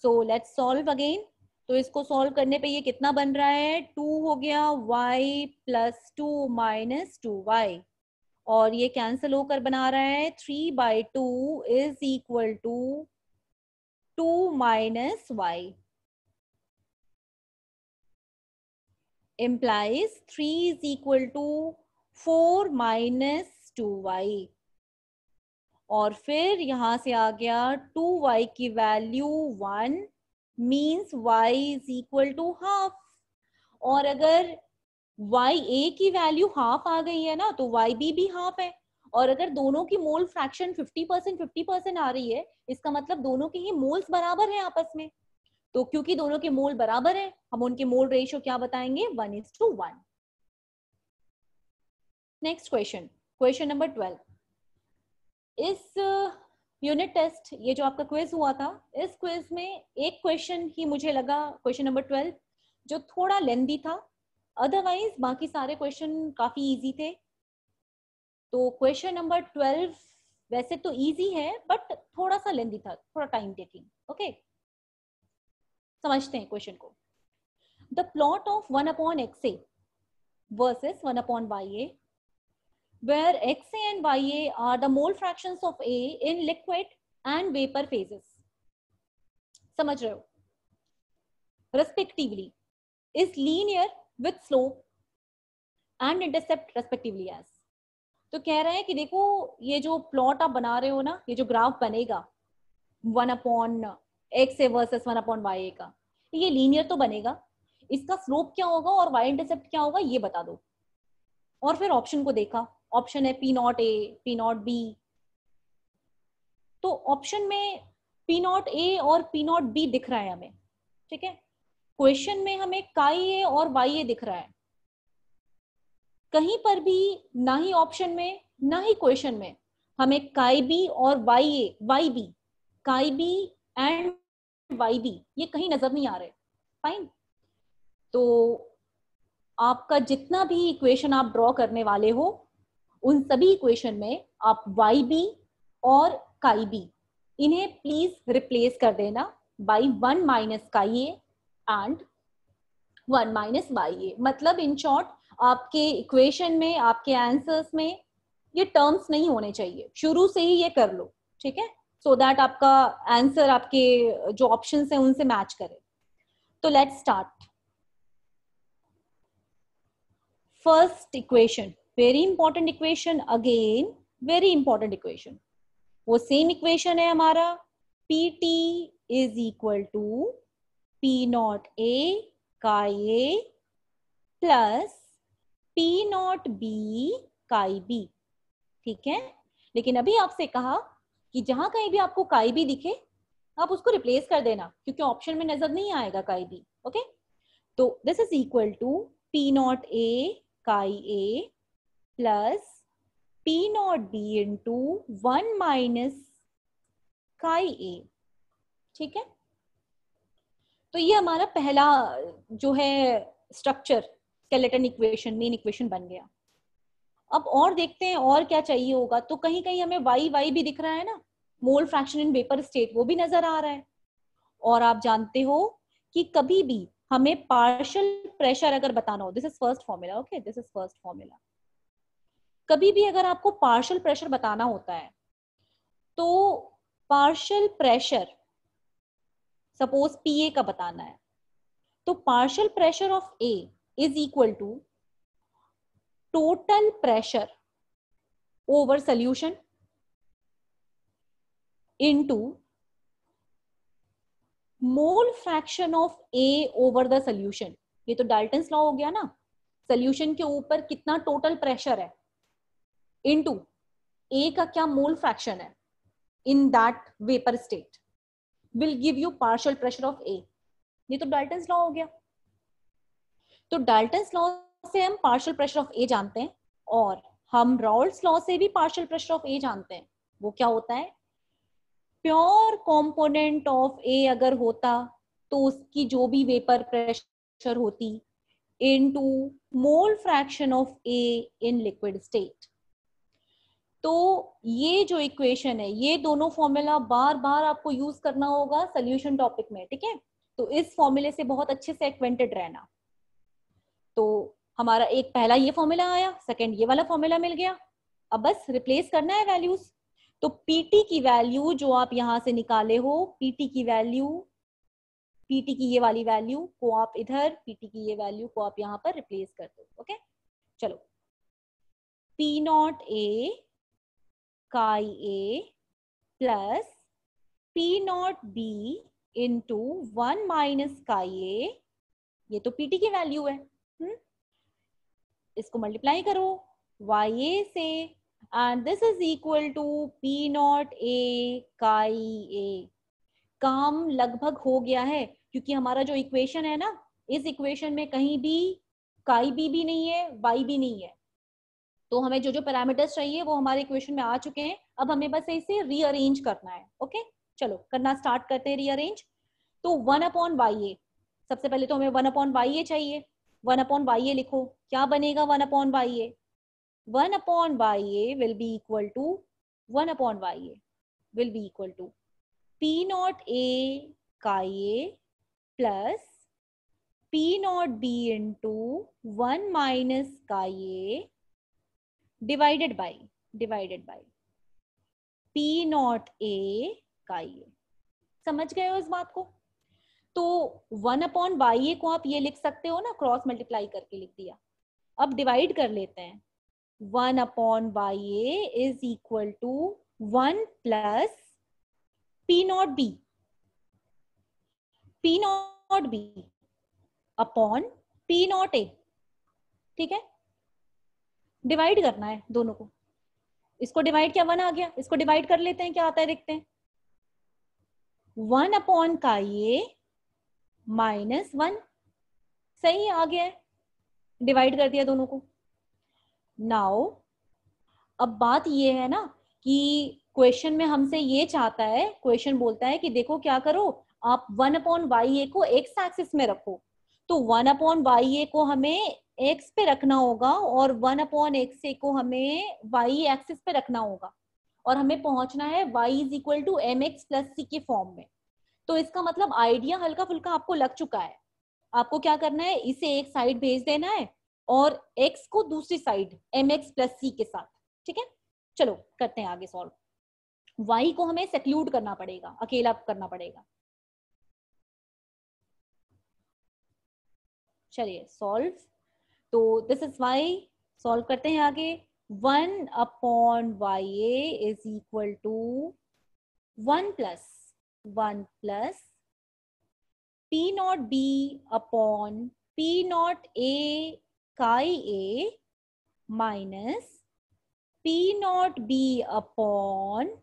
so let's solve again तो इसको सॉल्व करने पे ये कितना बन रहा है टू हो गया Y plus two minus two Y और ये कैंसिल होकर बना रहा है three by two is equal to two minus Y three is equal to four minus two Y और फिर यहां से आ गया टू वाई की value one means y is equal to half और अगर y a की वैल्यू हाफ आ गई है ना तो y b भी हाफ है और अगर दोनों की mole fraction 50 percent fifty percent आ रही है इसका मतलब दोनों के ही मोल्स बराबर हैं आपस में तो क्योंकि दोनों के मोल बराबर हैं हम उनके मोल रेशियो क्या बताएंगे one is to one next question question number twelve इस यूनिट टेस्ट ये जो आपका क्विज हुआ था इस क्विज में एक क्वेश्चन ही मुझे लगा क्वेश्चन नंबर ट्वेल्व जो थोड़ा लेंदी था अदरवाइज बाकी सारे क्वेश्चन काफी इजी थे तो क्वेश्चन नंबर ट्वेल्व वैसे तो इजी है बट थोड़ा सा लेंदी था थोड़ा टाइम टेकिंग ओके समझते हैं क्वेश्चन को the plot of one upon X A versus one upon Y A where x a and y a are the mole fractions of A in liquid and vapor phases. samajh rahe ho Respectively is linear with slope and intercept respectively as. तो कह रहे हैं कि देखो ये जो प्लॉट आप बना रहे हो ना ये जो ग्राफ बनेगा one upon X A versus one upon Y का ये लीनियर तो बनेगा इसका स्लोप क्या होगा और वाई इंटरसेप्ट क्या होगा ये बता दो और फिर ऑप्शन को देखा ऑप्शन है P not A P not B तो ऑप्शन में पी नॉट ए और पी नॉट बी दिख रहा है हमें ठीक है क्वेश्चन में हमें काई ए और वाई ए दिख रहा है कहीं पर भी ना ही ऑप्शन में ना ही क्वेश्चन में हमें काई बी और Y A Y B chi B and Y B ये कहीं नजर नहीं आ रहे फाइन तो आपका जितना भी इक्वेशन आप ड्रॉ करने वाले हो उन सभी इक्वेशन में आप वाई बी और काई बी इन्हें प्लीज रिप्लेस कर देना by one minus chi A and one minus Y A मतलब इन शॉर्ट आपके इक्वेशन में आपके आंसर्स में ये टर्म्स नहीं होने चाहिए शुरू से ही ये कर लो ठीक है सो दैट आपका आंसर आपके जो ऑप्शन है उनसे मैच करे तो let start first equation very important equation again very important equation वो सेम इक्वेशन है हमारा P T is equal to P not A का A plus P not B chi B ठीक है लेकिन अभी आपसे कहा कि जहां कहीं भी आपको काई बी दिखे आप उसको रिप्लेस कर देना क्योंकि ऑप्शन में नजर नहीं आएगा काई बी ओके तो this is equal to P not A chi A plus P not B into one minus chi a ठीक है तो ये हमारा पहला जो है structure skeleton equation main equation बन गया अब और देखते हैं और क्या चाहिए होगा तो कहीं कहीं हमें वाई वाई भी दिख रहा है ना mole fraction in vapour state वो भी नजर आ रहा है और आप जानते हो कि कभी भी हमें पार्शल प्रेशर अगर बताना हो this is first formula okay this is first formula कभी भी अगर आपको पार्शल प्रेशर बताना होता है तो partial pressure suppose P A का बताना है तो partial pressure of A is equal to total pressure over solution into mole fraction of A over the solution ये तो डाल्टन लॉ हो गया ना सोल्यूशन के ऊपर कितना टोटल प्रेशर है इनटू ए का क्या मोल फ्रैक्शन है in that vapour state will give you partial pressure of A ये तो डाल्टन लॉ हो गया तो डाल्टन लॉ से हम पार्शियल प्रेशर ऑफ ए जानते हैं और हम रॉल्स लॉ से भी पार्शियल प्रेशर ऑफ ए जानते हैं वो क्या होता है प्योर कंपोनेंट ऑफ ए अगर होता तो उसकी जो भी वेपर प्रेशर होती into mole fraction of A in liquid state तो ये जो इक्वेशन है ये दोनों फॉर्मूला बार बार आपको यूज करना होगा सोल्यूशन टॉपिक में ठीक है तो इस फॉर्मूले से बहुत अच्छे से एक्वेंटेड रहना तो हमारा एक पहला ये फॉर्मूला आया सेकेंड ये वाला फॉर्मूला मिल गया अब बस रिप्लेस करना है वैल्यूज तो पीटी की वैल्यू जो आप यहां से निकाले हो पीटी की वैल्यू पीटी की ये वाली वैल्यू को आप इधर पीटी की ये वैल्यू को आप यहां पर रिप्लेस कर दो ओके चलो P not A chi A plus P not B into one minus chi a ये तो पीटी की वैल्यू है हम्म इसको मल्टीप्लाई करो वाई ए से and this is equal to P not A chi A काम लगभग हो गया है क्योंकि हमारा जो इक्वेशन है ना इस इक्वेशन में कहीं भी काई बी भी नहीं है वाई भी नहीं है तो हमें जो जो पैरामीटर्स चाहिए वो हमारे इक्वेशन में आ चुके हैं अब हमें बस इसे रीअरेंज करना है ओके चलो करना स्टार्ट करते हैं रीअरेंज तो वन अपॉन वाई ए सबसे पहले तो हमें वन अपॉन वाई ए चाहिए वन अपॉन वाई ए लिखो क्या बनेगा one upon Y A one upon Y A will be equal to one upon Y A will be equal to P not A का A plus P not B into one minus का A divided by divided by P not A का ये समझ गए हो इस बात को तो वन अपॉन वाई ए को आप ये लिख सकते हो ना क्रॉस मल्टीप्लाई करके लिख दिया अब डिवाइड कर लेते हैं one upon Y A is equal to one plus P not B P not B upon P not A ठीक है डिवाइड करना है दोनों को इसको डिवाइड क्या वन आ गया इसको डिवाइड कर लेते हैं क्या आता है देखते हैं वन अपॉन का ये माइनस वन सही आ गया डिवाइड कर दिया दोनों को नाउ अब बात ये है ना कि क्वेश्चन में हमसे ये चाहता है क्वेश्चन बोलता है कि देखो क्या करो आप वन अपॉन वाई ए को एक्स एक्सिस में रखो तो वन अपॉन वाई ए को हमें एक्स पे रखना होगा और वन अपॉन एक्स को हमें वाई एक्सिस पे रखना होगा और हमें पहुंचना है Y is equal to M X plus C के फॉर्म में तो इसका मतलब आइडिया हल्का फुल्का आपको लग चुका है आपको क्या करना है इसे एक साइड भेज देना है और x को दूसरी side M X plus C के साथ ठीक है चलो करते हैं आगे सॉल्व y को हमें सेक्लूड करना पड़ेगा अकेला करना पड़ेगा चलिए सॉल्व तो दिस इज वाई सॉल्व करते हैं आगे one upon Y A is equal to one plus one plus P not B upon P not A chi A minus P not B upon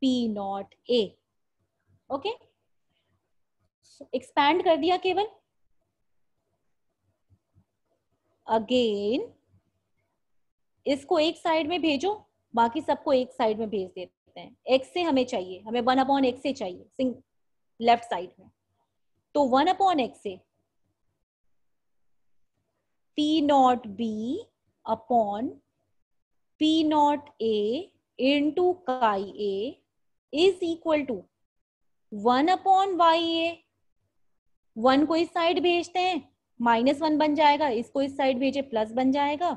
P not A okay expand कर दिया केवल अगेन इसको एक साइड में भेजो बाकी सबको एक साइड में भेज देते हैं एक्स से हमें चाहिए हमें वन अपॉन एक्स से चाहिए सिंग लेफ्ट साइड में तो वन अपॉन एक्स से P not B upon P not A into chi A is equal to one upon Y A one को इस साइड भेजते हैं माइनस वन बन जाएगा इसको इस साइड भेजे प्लस बन जाएगा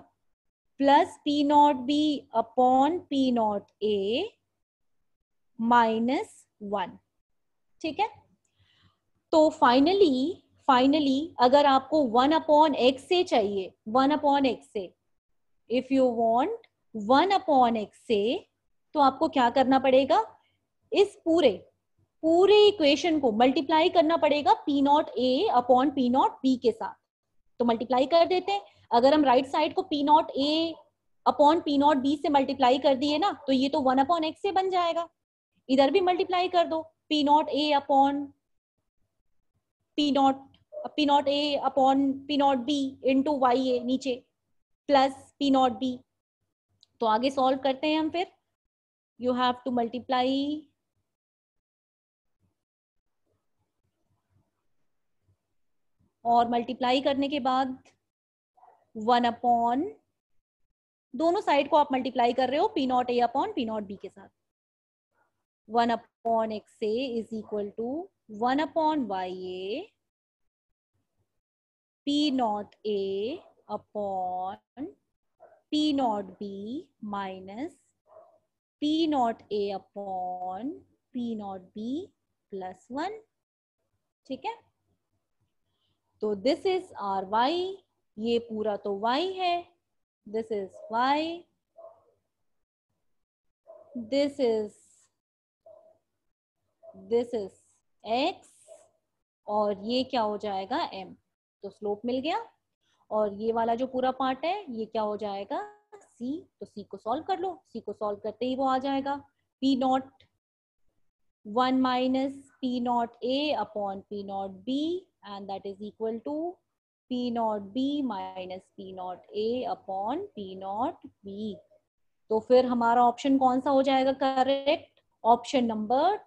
plus P not B upon P not A minus one ठीक है तो फाइनली फाइनली अगर आपको वन अपॉन एक्स से चाहिए वन अपॉन एक्स से if you want one upon X से तो आपको क्या करना पड़ेगा इस पूरे पूरे इक्वेशन को मल्टीप्लाई करना पड़ेगा P not A upon P not B के साथ तो मल्टीप्लाई कर देते हैं अगर हम राइट right साइड को P not A upon P not B से मल्टीप्लाई कर दिए ना तो ये तो वन अपॉन एक्स से बन जाएगा इधर भी मल्टीप्लाई कर दो P not A upon P not P not A upon P not B into Y A नीचे प्लस पी नॉट बी तो आगे सॉल्व करते हैं हम फिर यू हैव टू मल्टीप्लाई और मल्टीप्लाई करने के बाद वन अपॉन दोनों साइड को आप मल्टीप्लाई कर रहे हो P not A upon P not B के साथ one upon X A is equal to one upon Y A P not A upon P not B minus P not A upon P not B plus one ठीक है तो दिस इज आर वाई ये पूरा तो वाई है this is Y this is this is X और ये क्या हो जाएगा एम तो स्लोप मिल गया और ये वाला जो पूरा पार्ट है ये क्या हो जाएगा सी तो सी को सॉल्व कर लो सी को सॉल्व करते ही वो आ जाएगा P not one minus P naught A upon P naught B and that is equal to P naught B minus P naught A upon P naught B. तो फिर हमारा ऑप्शन कौन सा हो जाएगा करेक्ट ऑप्शन नंबर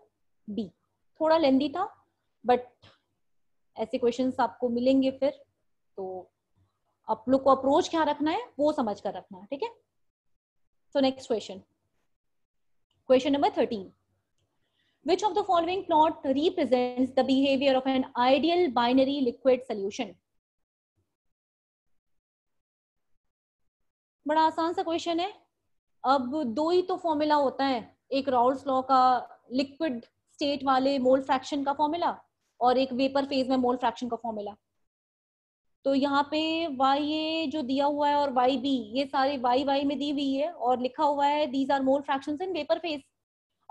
बी थोड़ा लेंदी था बट ऐसे क्वेश्चंस आपको मिलेंगे फिर तो आप लोग को अप्रोच क्या रखना है वो समझ कर रखना है ठीक है so next question question number thirteen Which of the following plot represents the behavior of an ideal binary liquid solution? बड़ा आसान सा क्वेश्चन है अब दो ही तो फॉर्मूला होता है एक राउल्स लॉ का लिक्विड स्टेट वाले मोल फ्रैक्शन का फॉर्मूला और एक वेपर फेज में मोल फ्रैक्शन का फॉर्मूला तो यहाँ पे वाई ए जो दिया हुआ है और वाई बी ये सारे वाई वाई में दी हुई है और लिखा हुआ है these are mole fraction in vapour phase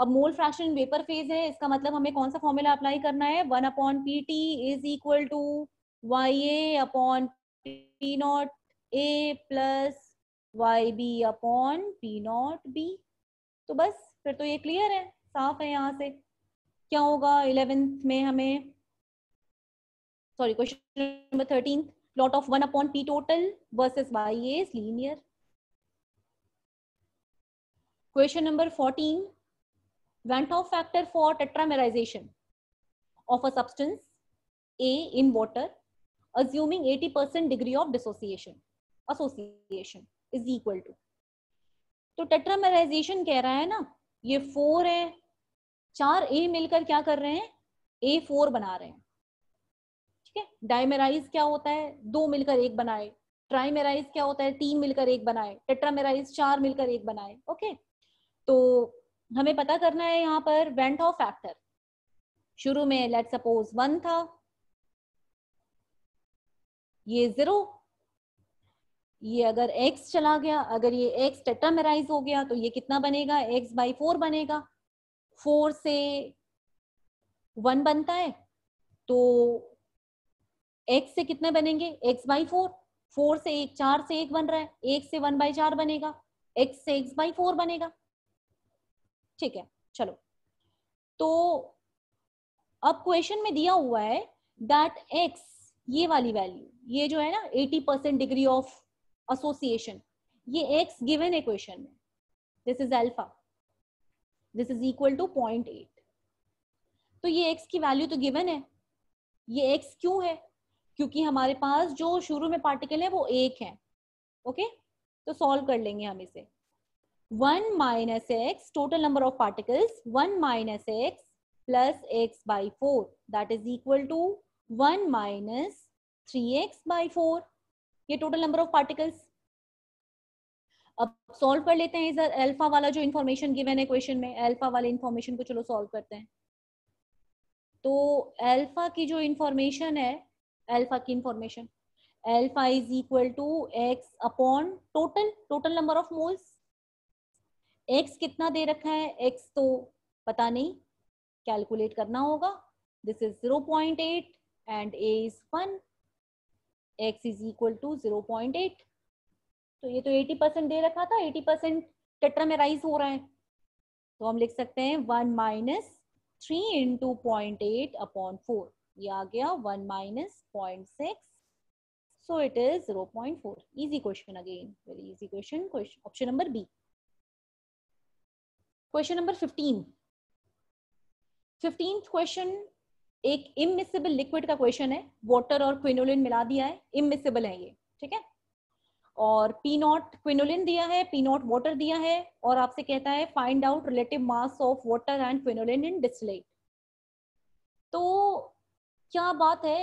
अब मोल फ्रैक्शन वेपर फेज है इसका मतलब हमें कौन सा फॉर्मूला अप्लाई करना है one upon P T is equal to Y A upon P not A plus Y B upon P not B तो बस फिर तो ये क्लियर है साफ है यहाँ से क्या होगा इलेवेंथ में हमें sorry question number thirteen lot of one upon P total versus Y as linear question number fourteen Van factor for tetramerization of a substance A in water, assuming 80% degree of dissociation, association is equal to. तो tetramerization कह रहा है ना ये four है चार A मिलकर क्या कर रहे हैं A four बना रहे हैं ठीक है Dimerize क्या होता है दो मिलकर एक बनाए ट्राइमेराइज क्या होता है तीन मिलकर एक बनाए टेट्रामेराइज चार मिलकर एक बनाए ओके तो हमें पता करना है यहाँ पर वेंट ऑफ फैक्टर शुरू में लेट सपोज वन था ये जीरो ये अगर x चला गया अगर ये x टेटामेराइज हो गया तो ये कितना बनेगा x बाई फोर बनेगा फोर से वन बनता है तो x से कितने बनेंगे x बाई फोर फोर से एक चार से एक बन रहा है एक से वन बाई चार बनेगा x से x बाई फोर बनेगा ठीक है चलो तो अब क्वेश्चन में दिया हुआ है दैट एक्स ये वाली वैल्यू ये जो है ना 80 परसेंट डिग्री ऑफ एसोसिएशन ये एक्स गिवन है क्वेश्चन में this is alpha this is equal to point eight तो ये एक्स की वैल्यू तो गिवन है ये एक्स क्यों है क्योंकि हमारे पास जो शुरू में पार्टिकल है वो एक है ओके तो सॉल्व कर लेंगे हम इसे minus minus x, total number of particles, minus minus x plus x by that That is equal to minus minus X by four ये total number of particles. अब सॉल्व कर लेते हैं इधर अल्फा वाला जो इन्फॉर्मेशन गिवन है क्वेश्चन में अल्फा वाले इन्फॉर्मेशन को चलो सॉल्व करते हैं तो अल्फा की जो इन्फॉर्मेशन है अल्फा की information alpha is equal to X upon total total number of moles X कितना दे रखा है एक्स तो पता नहीं कैलकुलेट करना होगा this is zero point eight and A is one X is equal to zero point eight तो ये तो एटी परसेंट दे रखा था एटी परसेंट टेट्रामेराइज हो रहा है तो हम लिख सकते हैं one minus three into point eight upon four ये आ गया one minus point six so it is 0 0.4 easy question again very easy question question option number B question number fifteen fifteen question एक इमिसिबल लिक्विड का क्वेश्चन है वाटर और क्विनोलिन मिला दिया है इमिसिबल है ये ठीक है और पी नॉट क्विनोलिन दिया है पी नॉट वाटर दिया है और आपसे कहता है find out relative mass of water and quinoline in distillate तो क्या बात है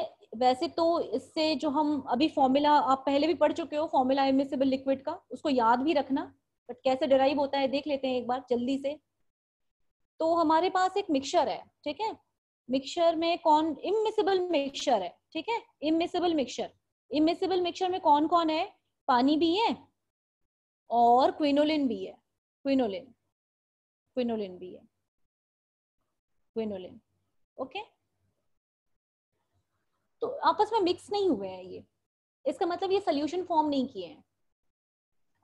वैसे तो इससे जो हम अभी फॉर्मूला आप पहले भी पढ़ चुके हो फॉर्मूला इमिसिबल लिक्विड का उसको याद भी रखना बट कैसे डराइव होता है देख लेते हैं एक बार जल्दी से तो हमारे पास एक मिक्सर है ठीक है मिक्सर में कौन इमिसिबल मिक्सर है ठीक है इमिसिबल मिक्सर इमिसिबल मिक्सर में कौन कौन है पानी भी है और क्विनोलिन भी है क्विनोलिन क्विनोलिन भी है क्विनोलिन ओके तो आपस में मिक्स नहीं हुए हैं ये इसका मतलब ये सोल्यूशन फॉर्म नहीं किए हैं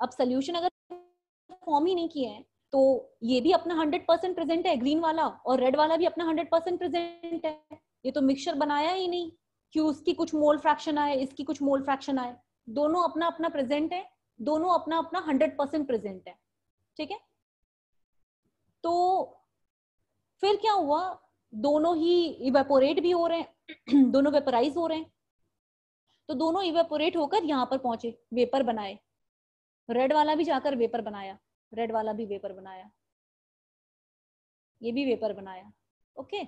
अब सोल्यूशन अगर फॉर्म ही नहीं किए हैं तो ये भी अपना हंड्रेड परसेंट प्रेजेंट है ग्रीन वाला और रेड वाला भी अपना हंड्रेड परसेंट प्रेजेंट है ये तो मिक्सचर बनाया ही नहीं कि उसकी कुछ मोल फ्रैक्शन आए इसकी कुछ मोल फ्रैक्शन आए दोनों अपना अपना प्रेजेंट है दोनों अपना अपना हंड्रेड परसेंट प्रेजेंट है ठीक है तो फिर क्या हुआ दोनों ही इवेपोरेट भी हो रहे हैं [clears throat] दोनों वेपराइज हो रहे हैं तो दोनों इवेपोरेट होकर यहाँ पर पहुंचे वेपर बनाए रेड वाला भी जाकर वेपर बनाया रेड वाला भी वेपर बनाया ये भी वेपर बनाया ओके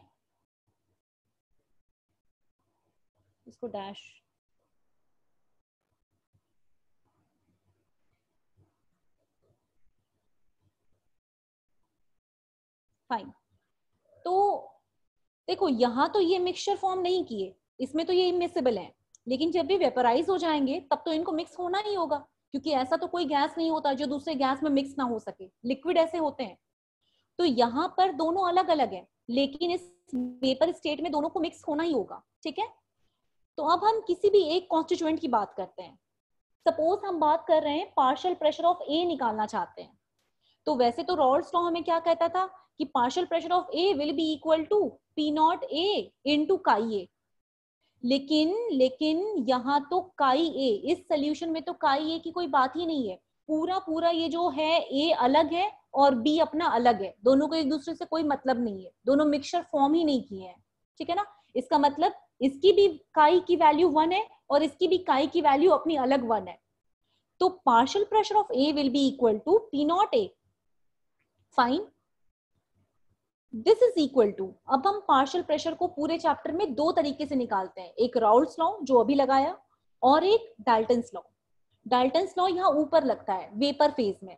इसको डैश फाइन तो देखो यहां तो ये मिक्सचर फॉर्म नहीं किए इसमें तो ये इमेसेबल है लेकिन जब भी वेपराइज हो जाएंगे तब तो इनको मिक्स होना ही होगा क्योंकि ऐसा तो कोई गैस नहीं होता जो दूसरे गैस में मिक्स ना हो सके लिक्विड ऐसे होते हैं तो यहाँ पर दोनों अलग अलग है लेकिन इस वेपर स्टेट में दोनों को मिक्स होना ही होगा ठीक है तो अब हम किसी भी एक कॉन्स्टिट्यूएंट की बात करते हैं सपोज हम बात कर रहे हैं पार्शियल प्रेशर ऑफ ए निकालना चाहते हैं तो वैसे तो रॉल्स लॉ हमें क्या कहता था कि partial pressure of A will be equal to P not A into का लेकिन लेकिन यहाँ तो काई ए इस सोल्यूशन में तो काई ए की कोई बात ही नहीं है पूरा पूरा ये जो है ए अलग है और बी अपना अलग है दोनों को एक दूसरे से कोई मतलब नहीं है दोनों मिक्सचर फॉर्म ही नहीं किए हैं ठीक है ना इसका मतलब इसकी भी काई की वैल्यू वन है और इसकी भी काई की वैल्यू अपनी अलग वन है तो partial pressure of A will be equal to P not A fine this is equal to अब हम पार्शियल प्रेशर को पूरे चैप्टर में दो तरीके से निकालते हैं एक राउल्स लॉ जो अभी लगाया और एक डाल्टन लॉ डाल्टन लॉ यहाँ ऊपर लगता है वेपर फेज में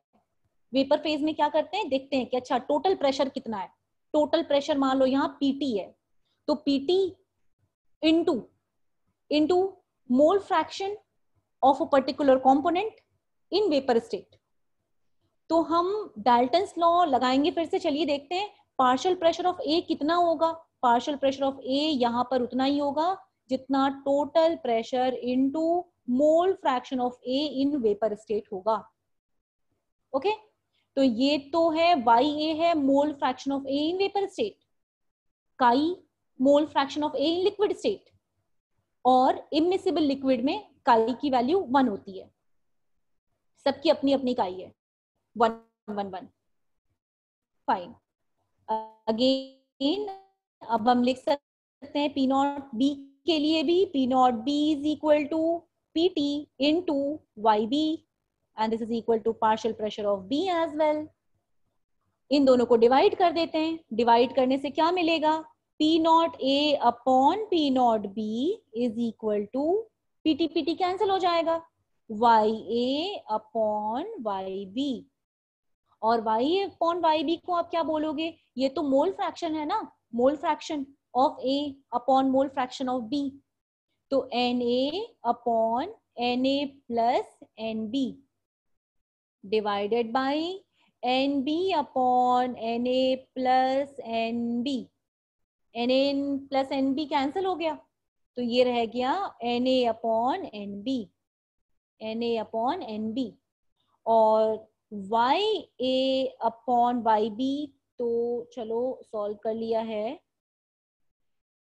वेपर फेज में क्या करते हैं देखते हैं कि अच्छा टोटल प्रेशर कितना है टोटल प्रेशर मान लो यहाँ पीटी है तो PT into into mole fraction of a particular component in vapour state तो हम डाल्टन लॉ लगाएंगे फिर से चलिए देखते हैं पार्शल प्रेशर ऑफ ए कितना होगा पार्शल प्रेशर ऑफ ए यहाँ पर उतना ही होगा जितना total pressure into mole fraction of A in vapour state होगा ओके okay? तो ये तो है वाई ए है mole fraction of A in vapour state chi mole fraction of A in liquid state और इमिसिबल लिक्विड में काई की वैल्यू वन होती है सबकी अपनी अपनी काई है one one one fine again अब हम लिख सकते हैं पी नॉट बी के लिए भी P not B is equal to P T into Y B and this is equal to partial pressure of B as well इन दोनों को डिवाइड कर देते हैं डिवाइड करने से क्या मिलेगा P not A upon P not B is equal to PT PT cancel हो जाएगा Y A upon Y B और वाई अपॉन वाई बी को आप क्या बोलोगे ये तो मोल फ्रैक्शन है ना mole fraction of A upon mole fraction of B तो N A upon N A plus N B divided by N B upon N A plus N B N N plus N B cancel हो गया तो ये रह गया N A upon N B N A upon N B और Y A upon Y B तो चलो सॉल्व कर लिया है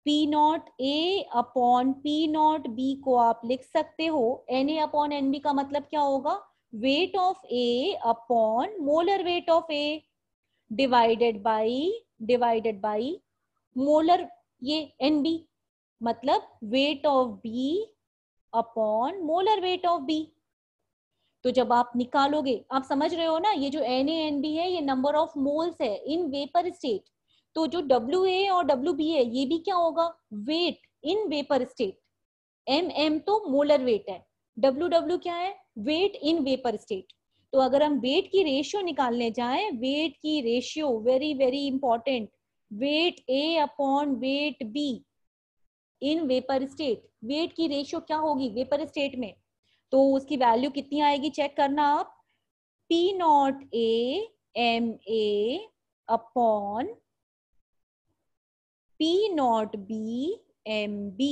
P not A upon P not B को आप लिख सकते हो N A upon N B का मतलब क्या होगा weight of A upon molar weight of A divided by divided by molar ये एन बी मतलब weight of B upon molar weight of B तो जब आप निकालोगे आप समझ रहे हो ना ये जो एन एन बी है ये नंबर ऑफ मोल्स है इन वेपर स्टेट तो जो डब्ल्यू ए और डब्ल्यू बी है ये भी क्या होगा weight in vapour state M M तो मोलर वेट है डब्ल्यू डब्ल्यू क्या है वेट इन वेपर स्टेट तो अगर हम वेट की रेशियो निकालने जाए वेट की ratio very very important weight A upon weight B in vapour state weight की रेशियो क्या होगी वेपर स्टेट में तो उसकी वैल्यू कितनी आएगी चेक करना आप P not A M A upon P not B M B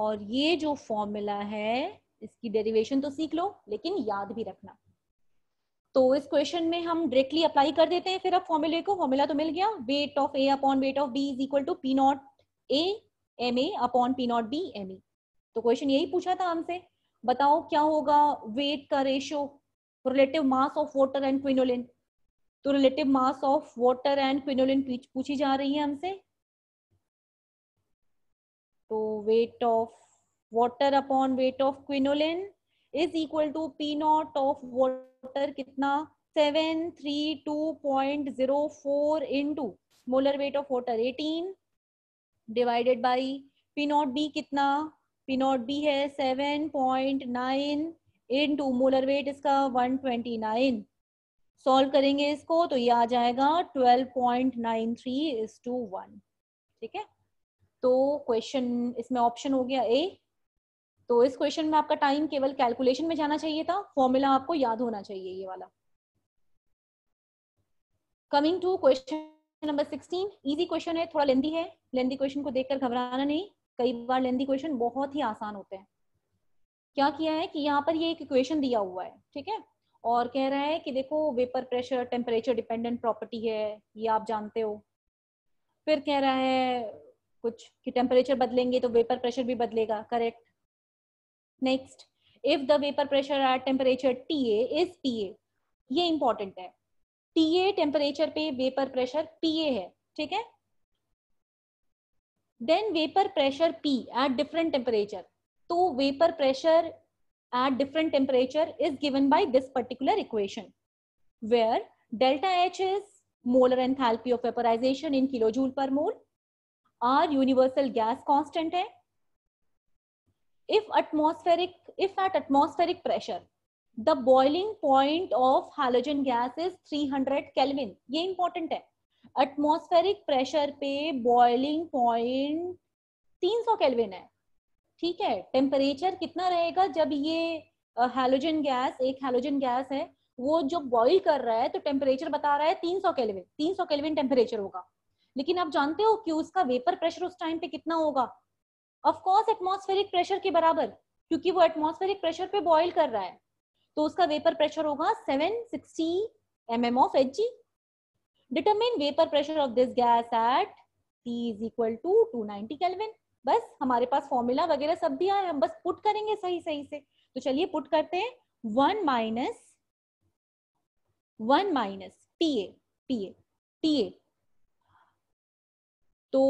और ये जो फॉर्मूला है इसकी डेरिवेशन तो सीख लो लेकिन याद भी रखना तो इस क्वेश्चन में हम डायरेक्टली अप्लाई कर देते हैं फिर अब फॉर्मूले को फॉर्मूला तो मिल गया weight of A upon weight of B is equal to P not A M A upon P not B M E तो क्वेश्चन यही पूछा था हमसे बताओ क्या होगा वेट का ratio relative mass of water and quinoline तो relative mass of water and quinoline पूछी जा रही है हमसे तो weight of water upon weight of quinoline is equal to P naught of water कितना seven three two point zero four into molar weight of water eighteen divided by P not B कितना पी नॉट बी है seven point nine into molar weight इसका वन ट्वेंटी नाइन सॉल्व करेंगे इसको तो ये आ जाएगा twelve point nine three is to one ठीक है तो क्वेश्चन इसमें ऑप्शन हो गया ए तो इस क्वेश्चन में आपका टाइम केवल कैलकुलेशन में जाना चाहिए था फॉर्मूला आपको याद होना चाहिए ये वाला coming to question number 16 easy question है थोड़ा लेंदी है लेंदी क्वेश्चन को देखकर घबराना नहीं कई बार लेंदी क्वेश्चन बहुत ही आसान होते हैं क्या किया है कि यहाँ पर ये एक इक्वेशन दिया हुआ है ठीक है और कह रहा है कि देखो vapour pressure temperature dependent property है ये आप जानते हो फिर कह रहा है कुछ कि टेम्परेचर बदलेंगे तो वेपर प्रेशर भी बदलेगा correct next if the vapour pressure at temperature T A is T A ये इंपॉर्टेंट है टी टेम्परेचर पे वेपर प्रेशर पी ए है ठीक है then vapour pressure P at different temperature तो vapour pressure at different temperature is given by this particular equation where delta H is molar enthalpy of vaporisation in kilojoule per mole R universal gas constant है if atmospheric if eight atmospheric pressure the boiling point of hydrogen gas is three hundred kelvin ये इंपॉर्टेंट है एटमोस्फेरिक प्रेशर पे बॉइलिंग पॉइंट तीन सौ कैलविन है ठीक है टेम्परेचर कितना रहेगा जब ये हेलोजन गैस एक हेलोजन गैस है वो जो बॉईल कर रहा है तो टेम्परेचर बता रहा है तीन सौ कैलविन तीन सौ कैलविन टेम्परेचर होगा लेकिन आप जानते हो कि उसका वेपर प्रेशर उस टाइम पे कितना होगा ऑफकोर्स कोर्स प्रेशर के बराबर क्योंकि वो एटमॉस्फेरिक प्रेशर पे बॉईल कर रहा है तो उसका वेपर प्रेशर होगा 760 mm of Hg. Determine vapor pressure of this gas at T is equal to 290 Kelvin. बस हमारे पास फॉर्मूला वगैरह सब दिया है हम बस पुट करेंगे सही सही से तो चलिए पुट करते हैं one minus one minus A A PA A तो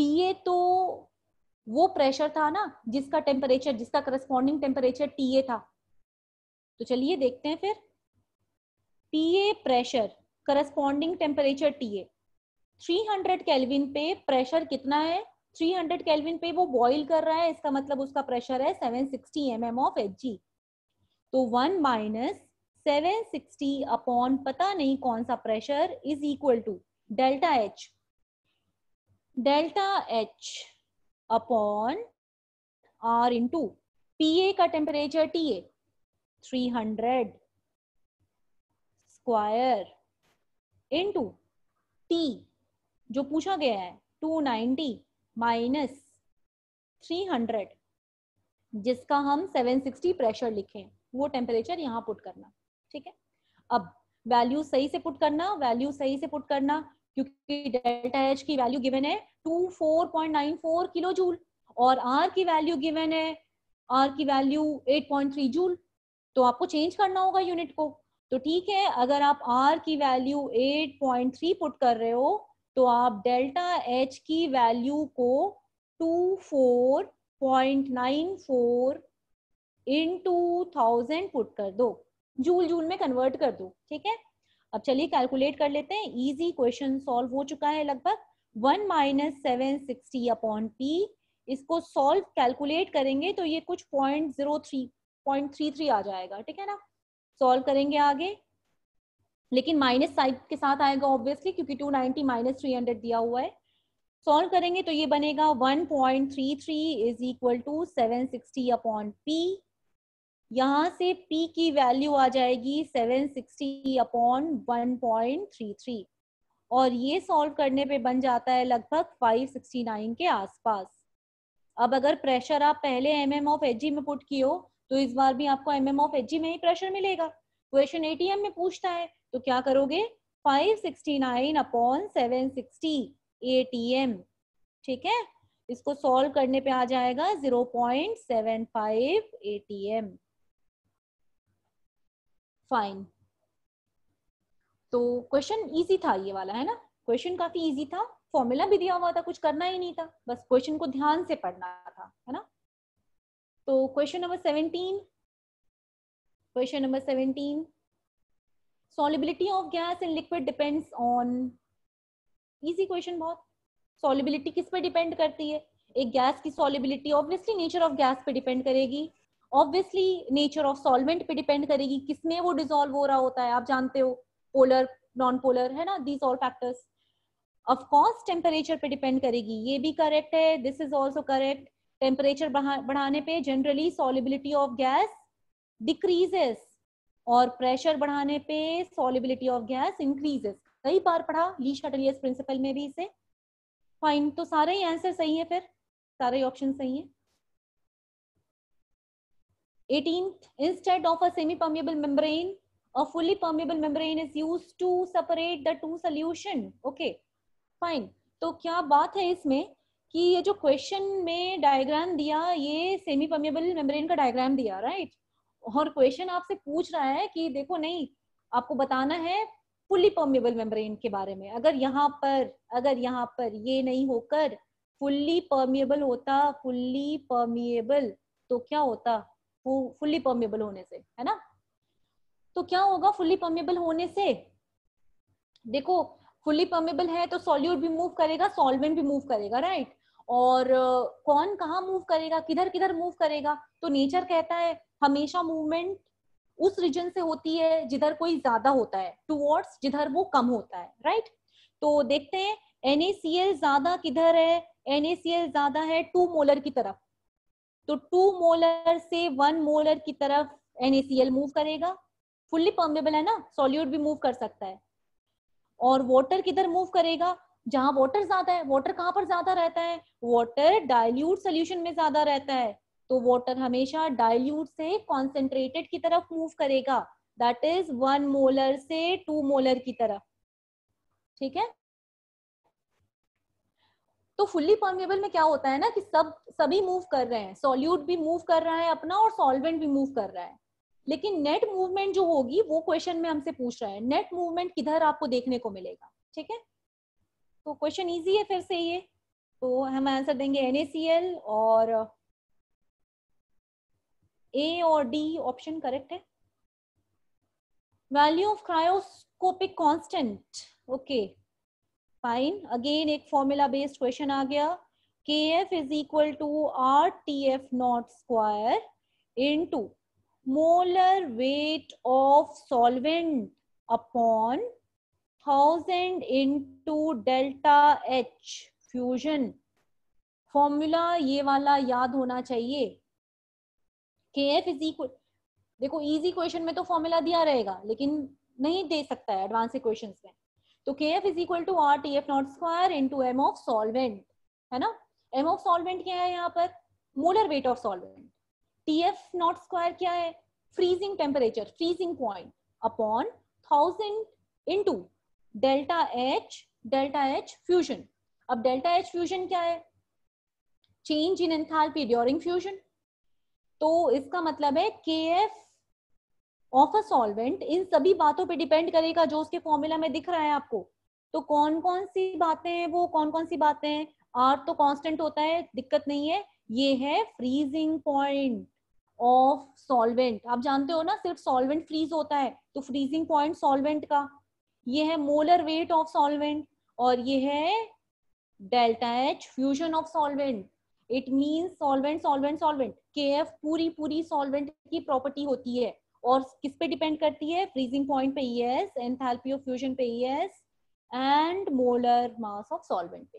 ए तो वो प्रेशर था ना जिसका टेम्परेचर जिसका करस्पॉन्डिंग टेम्परेचर टी ए था तो चलिए देखते हैं फिर PA pressure corresponding temperature TA hundred kelvin पे प्रेशर कितना है 300 कैलविन पे वो बॉइल कर रहा है इसका मतलब उसका प्रेशर है 760 sixty M M of H G तो 1 माइनस सेवन सिक्सटी अपॉन पता नहीं कौन सा pressure is equal to delta H delta H upon R into P A का temperature T A three hundred square into T जो पूछा गया है two ninety minus three hundred जिसका हम सेवन सिक्सटी प्रेशर लिखें वो टेम्परेचर यहाँ पुट करना ठीक है अब वैल्यू सही से पुट करना वैल्यू सही से पुट करना क्योंकि डेल्टा एच की वैल्यू गिवन है two four point nine four kilo joule और आर की वैल्यू गिवन है आर की value eight point three joule तो आपको चेंज करना होगा यूनिट को तो ठीक है अगर आप आर की वैल्यू 8.3 पुट कर रहे हो तो आप डेल्टा एच की वैल्यू को 24.94 इन टू थाउजेंड पुट कर दो जूल जूल में कन्वर्ट कर दो ठीक है अब चलिए कैलकुलेट कर लेते हैं इजी क्वेश्चन सॉल्व हो चुका है लगभग one minus seven sixty upon P इसको सॉल्व कैलकुलेट करेंगे तो ये कुछ point zero three point three three आ जाएगा ठीक है ना सॉल्व करेंगे आगे लेकिन माइनस साइड के साथ आएगा ऑब्वियसली क्योंकि two ninety minus three hundred दिया हुआ है सॉल्व करेंगे तो ये बनेगा one point three three is equal to seven sixty upon P यहां से पी की वैल्यू आ जाएगी seven sixty upon one point three three और ये सॉल्व करने पे बन जाता है लगभग फाइव सिक्सटी नाइन के आसपास अब अगर प्रेशर आप पहले एम एम ऑफ एच में पुट कियो तो इस बार भी आपको M M of H G में ही प्रेशर मिलेगा क्वेश्चन एटीएम में पूछता है तो क्या करोगे नाइन अपॉन 760 एटीएम ठीक है इसको सॉल्व करने पे आ जाएगा 0.75 एटीएम फाइन तो क्वेश्चन इजी था ये वाला है ना क्वेश्चन काफी इजी था फॉर्मूला भी दिया हुआ था कुछ करना ही नहीं था बस क्वेश्चन को ध्यान से पढ़ना था है ना तो question number seventeen question number seventeen solubility of gas and liquid depends on easy question बहुत सॉलिबिलिटी किस पे डिपेंड करती है एक गैस की solubility obviously nature of gas पे डिपेंड करेगी ऑब्वियसली नेचर ऑफ सॉल्वेंट पे डिपेंड करेगी किसमें वो डिजोल्व हो रहा होता है आप जानते हो पोलर नॉन पोलर है ना these all factors of course temperature पे डिपेंड करेगी ये भी करेक्ट है this is also correct temperature बढ़ाने पे generally solubility of gas decreases और प्रेशर बढ़ाने पे सॉलिबिलिटी ऑफ गैस इंक्रीजेस कई बार पढ़ा ली शटलियस प्रिंसिपल में भी इसे फाइन तो सारे ही आंसर सही है फिर सारे ही ऑप्शन सही है 18th instead of a semi permeable membrane a fully permeable membrane is used to separate the two solution okay fine तो क्या बात है इसमें कि ये जो क्वेश्चन में डायग्राम दिया ये सेमी परमेबल मेम्ब्रेन का डायग्राम दिया राइट और क्वेश्चन आपसे पूछ रहा है कि देखो नहीं आपको बताना है फुली परमेबल मेम्ब्रेन के बारे में अगर यहाँ पर अगर यहाँ पर ये नहीं होकर फुल्ली पर्मिएबल होता फुल्ली पर्मिएबल तो क्या होता फुल्ली पर्मिबल होने से है ना तो क्या होगा फुल्ली पर्मिबल होने से देखो फुल्ली परमेबल है तो सॉल्यूट भी मूव करेगा सॉल्वेंट भी मूव करेगा राइट और कौन कहाँ मूव करेगा किधर किधर मूव करेगा तो नेचर कहता है हमेशा मूवमेंट उस रीजन से होती है जिधर कोई ज्यादा होता है टूवर्ड्स जिधर वो कम होता है राइट तो देखते हैं एनएसीएल ज्यादा किधर है एनएसीएल ज्यादा है टू मोलर की तरफ तो टू मोलर से वन मोलर की तरफ एनएसीएल मूव करेगा फुल्ली पर्मेबल है ना सॉल्यूट भी मूव कर सकता है और वॉटर किधर मूव करेगा जहां वाटर ज्यादा है वाटर कहाँ पर ज्यादा रहता है वाटर डायल्यूट सोल्यूशन में ज्यादा रहता है तो वाटर हमेशा डायल्यूट से कॉन्सेंट्रेटेड की तरफ मूव करेगा दैट इज वन मोलर से टू मोलर की तरफ ठीक है तो फुल्ली परमेबल में क्या होता है ना कि सब सभी मूव कर रहे हैं सॉल्यूट भी मूव कर रहा है अपना और सॉल्वेंट भी मूव कर रहा है लेकिन नेट मूवमेंट जो होगी वो क्वेश्चन में हमसे पूछ रहा है नेट मूवमेंट किधर आपको देखने को मिलेगा ठीक है तो क्वेश्चन इजी है फिर से ये तो हम आंसर देंगे एन और ए और डी ऑप्शन करेक्ट है value of cryoscopic constant okay fine again एक फॉर्मूला बेस्ड क्वेश्चन आ गया K F is equal to R T F naught square into molar weight of solvent upon thousand into delta H fusion formula ये वाला याद होना चाहिए के एफ इज इक्वल देखो इजी क्वेश्चन में तो फॉर्मूला दिया रहेगा लेकिन नहीं दे सकता है एडवांस इक्वेशन में तो K F is equal to R T F naught square into M of solvent है ना एम ऑफ सॉल्वेंट क्या है यहाँ पर molar weight of solvent T F naught square क्या है freezing temperature freezing point upon thousand into delta H delta H fusion अब डेल्टा एच फ्यूजन क्या है change in enthalpy during fusion तो इसका मतलब है K F of a solvent in सभी बातों पे डिपेंड करेगा जो उसके फॉर्मूला में दिख रहा है आपको तो कौन कौन सी बातें हैं वो कौन कौन सी बातें हैं आर तो कांस्टेंट होता है दिक्कत नहीं है ये है फ्रीजिंग पॉइंट ऑफ सॉल्वेंट आप जानते हो ना सिर्फ सॉल्वेंट फ्रीज होता है तो फ्रीजिंग पॉइंट सॉल्वेंट का ये है मोलर वेट ऑफ सॉल्वेंट और ये है delta H fusion of solvent it mean solvent solvent solvent K F पूरी पूरी सॉल्वेंट की प्रॉपर्टी होती है और किस पे डिपेंड करती है फ्रीजिंग पॉइंट पे yes S enthalpy of fusion पे yes and molar mass of solvent पे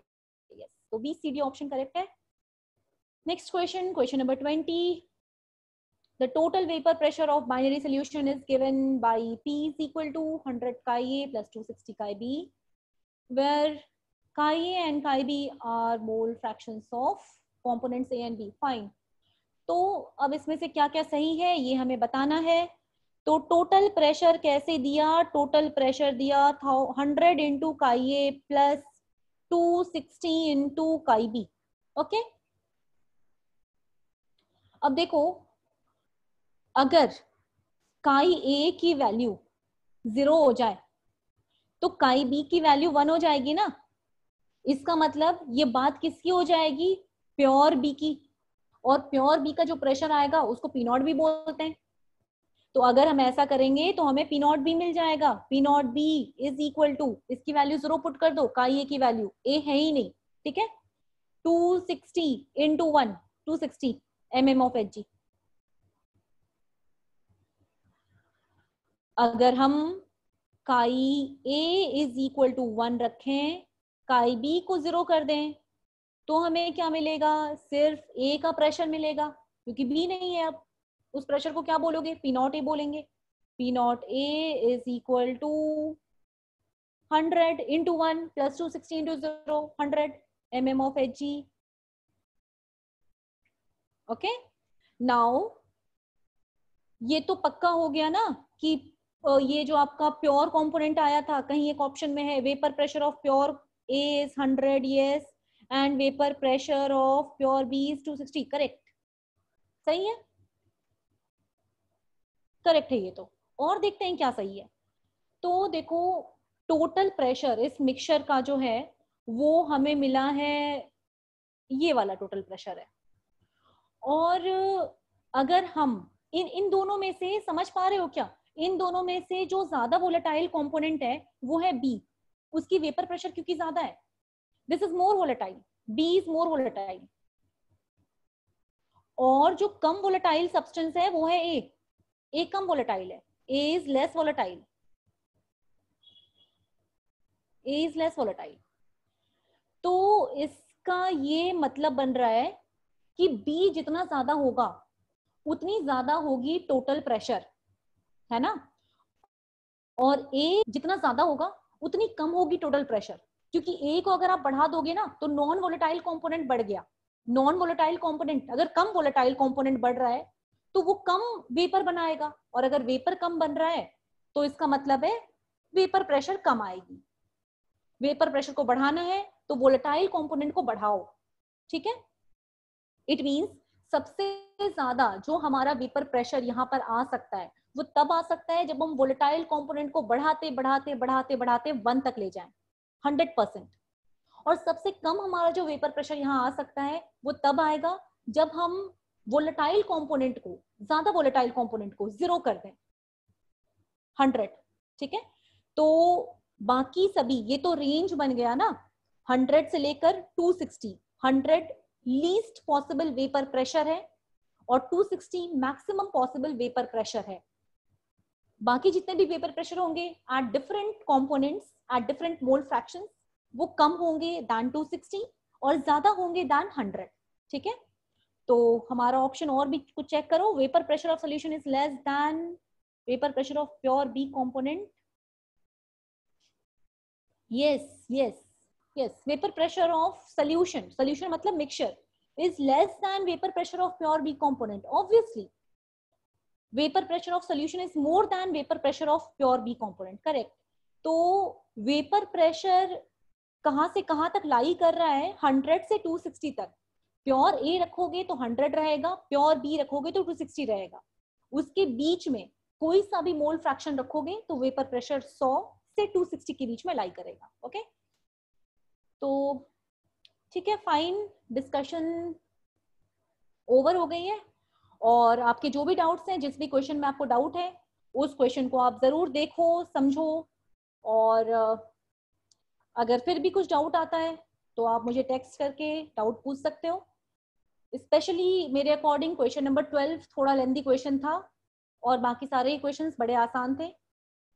यस तो B C D option correct है next question question number twenty the total vapor pressure of binary solution is given by P is equal to 100 chi A plus 260 chi B, where chi A and chi B are mole fractions of components A and B. Fine. तो अब इसमें से क्या क्या सही है ये हमें बताना है तो टोटल प्रेशर कैसे दिया टोटल प्रेशर दिया hundred into chi A plus two sixty into chi B okay अब देखो अगर काई ए की वैल्यू जीरो हो जाए तो काई बी की वैल्यू वन हो जाएगी ना इसका मतलब ये बात किसकी हो जाएगी प्योर बी की और प्योर बी का जो प्रेशर आएगा उसको पीनॉट भी बोलते हैं तो अगर हम ऐसा करेंगे तो हमें पी नॉट बी मिल जाएगा P not B is equal to इसकी वैल्यू जीरो पुट कर दो का ए की वैल्यू ए है ही नहीं ठीक है two sixty into one two sixty M M of H G अगर हम chi A is equal to one रखें काई बी को जीरो कर दें तो हमें क्या मिलेगा सिर्फ ए का प्रेशर मिलेगा क्योंकि बी नहीं है अब उस प्रेशर को क्या बोलोगे पी नॉट ए बोलेंगे P not A is equal to hundred into one plus two sixty into zero hundred M M of H G okay now ये तो पक्का हो गया ना कि ये जो आपका प्योर कंपोनेंट आया था कहीं एक ऑप्शन में है vapour pressure of pure A is hundred yes and vapour pressure of pure B is two sixty correct सही है करेक्ट है ये तो और देखते हैं क्या सही है तो देखो टोटल प्रेशर इस मिक्सचर का जो है वो हमें मिला है ये वाला टोटल प्रेशर है और अगर हम इन इन दोनों में से समझ पा रहे हो क्या इन दोनों में से जो ज्यादा वोलेटाइल कॉम्पोनेंट है वो है बी उसकी वेपर प्रेशर क्योंकि ज्यादा है this is more volatile B is more volatile और जो कम वोलेटाइल सब्सटेंस है वो है ए ए कम वोलेटाइल है A is less volatile A is less volatile तो इसका ये मतलब बन रहा है कि बी जितना ज्यादा होगा उतनी ज्यादा होगी टोटल प्रेशर है ना और ए जितना ज्यादा होगा उतनी कम होगी टोटल प्रेशर क्योंकि ए को अगर आप बढ़ा दोगे ना तो नॉन वोलेटाइल कॉम्पोनेंट बढ़ गया नॉन वोलेटाइल कॉम्पोनेंट अगर कम वोलेटाइल कॉम्पोनेंट बढ़ रहा है तो वो कम वेपर बनाएगा और अगर वेपर कम बन रहा है तो इसका मतलब है वेपर प्रेशर कम आएगी वेपर प्रेशर को बढ़ाना है तो वोलेटाइल कॉम्पोनेंट को बढ़ाओ ठीक है इट मींस सबसे ज्यादा जो हमारा वेपर प्रेशर यहाँ पर आ सकता है वो तब आ सकता है जब हम वोलेटाइल कंपोनेंट को बढ़ाते बढ़ाते बढ़ाते बढ़ाते वन तक ले जाएं हंड्रेड परसेंट और सबसे कम हमारा जो वेपर प्रेशर यहाँ आ सकता है वो तब आएगा जब हम वोलेटाइल कॉम्पोनेंट को ज्यादा वोलेटाइल कॉम्पोनेंट को जीरो कर दें हंड्रेड ठीक है तो बाकी सभी ये तो रेंज बन गया ना हंड्रेड से लेकर two sixty hundred least possible vapour pressure है और 260 मैक्सिमम पॉसिबल वेपर प्रेशर है बाकी जितने भी वेपर प्रेशर होंगे at different components at different mole fraction वो कम होंगे दैन 260 और ज्यादा होंगे दैन हंड्रेड ठीक है तो हमारा ऑप्शन और भी कुछ चेक करो vapour pressure of solution is less than vapour pressure of pure B component yes yes yes vapour pressure of solution solution मतलब mixture is less than vapour pressure of pure B component obviously vapour pressure of solution is more then vapour pressure of pure B component correct तो वेपर प्रेशर कहाँ से कहाँ तक लाई कर रहा है 100 से 260 तक प्योर ए रखोगे तो 100 रहेगा प्योर बी रखोगे तो 260 रहेगा उसके बीच में कोई सा भी मोल फ्रैक्शन रखोगे तो वेपर प्रेशर 100 से 260 के बीच में लाई करेगा ओके तो ठीक है फाइन डिस्कशन ओवर हो गई है और आपके जो भी डाउट्स हैं जिस भी क्वेश्चन में आपको डाउट है उस क्वेश्चन को आप ज़रूर देखो समझो और अगर फिर भी कुछ डाउट आता है तो आप मुझे टेक्स्ट करके डाउट पूछ सकते हो स्पेशली मेरे अकॉर्डिंग क्वेश्चन नंबर ट्वेल्व थोड़ा लेंदी क्वेश्चन था और बाकी सारे क्वेश्चन बड़े आसान थे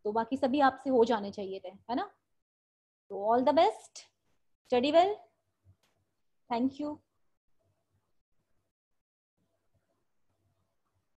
तो बाकी सभी आपसे हो जाने चाहिए थे है ना तो all the best study well thank you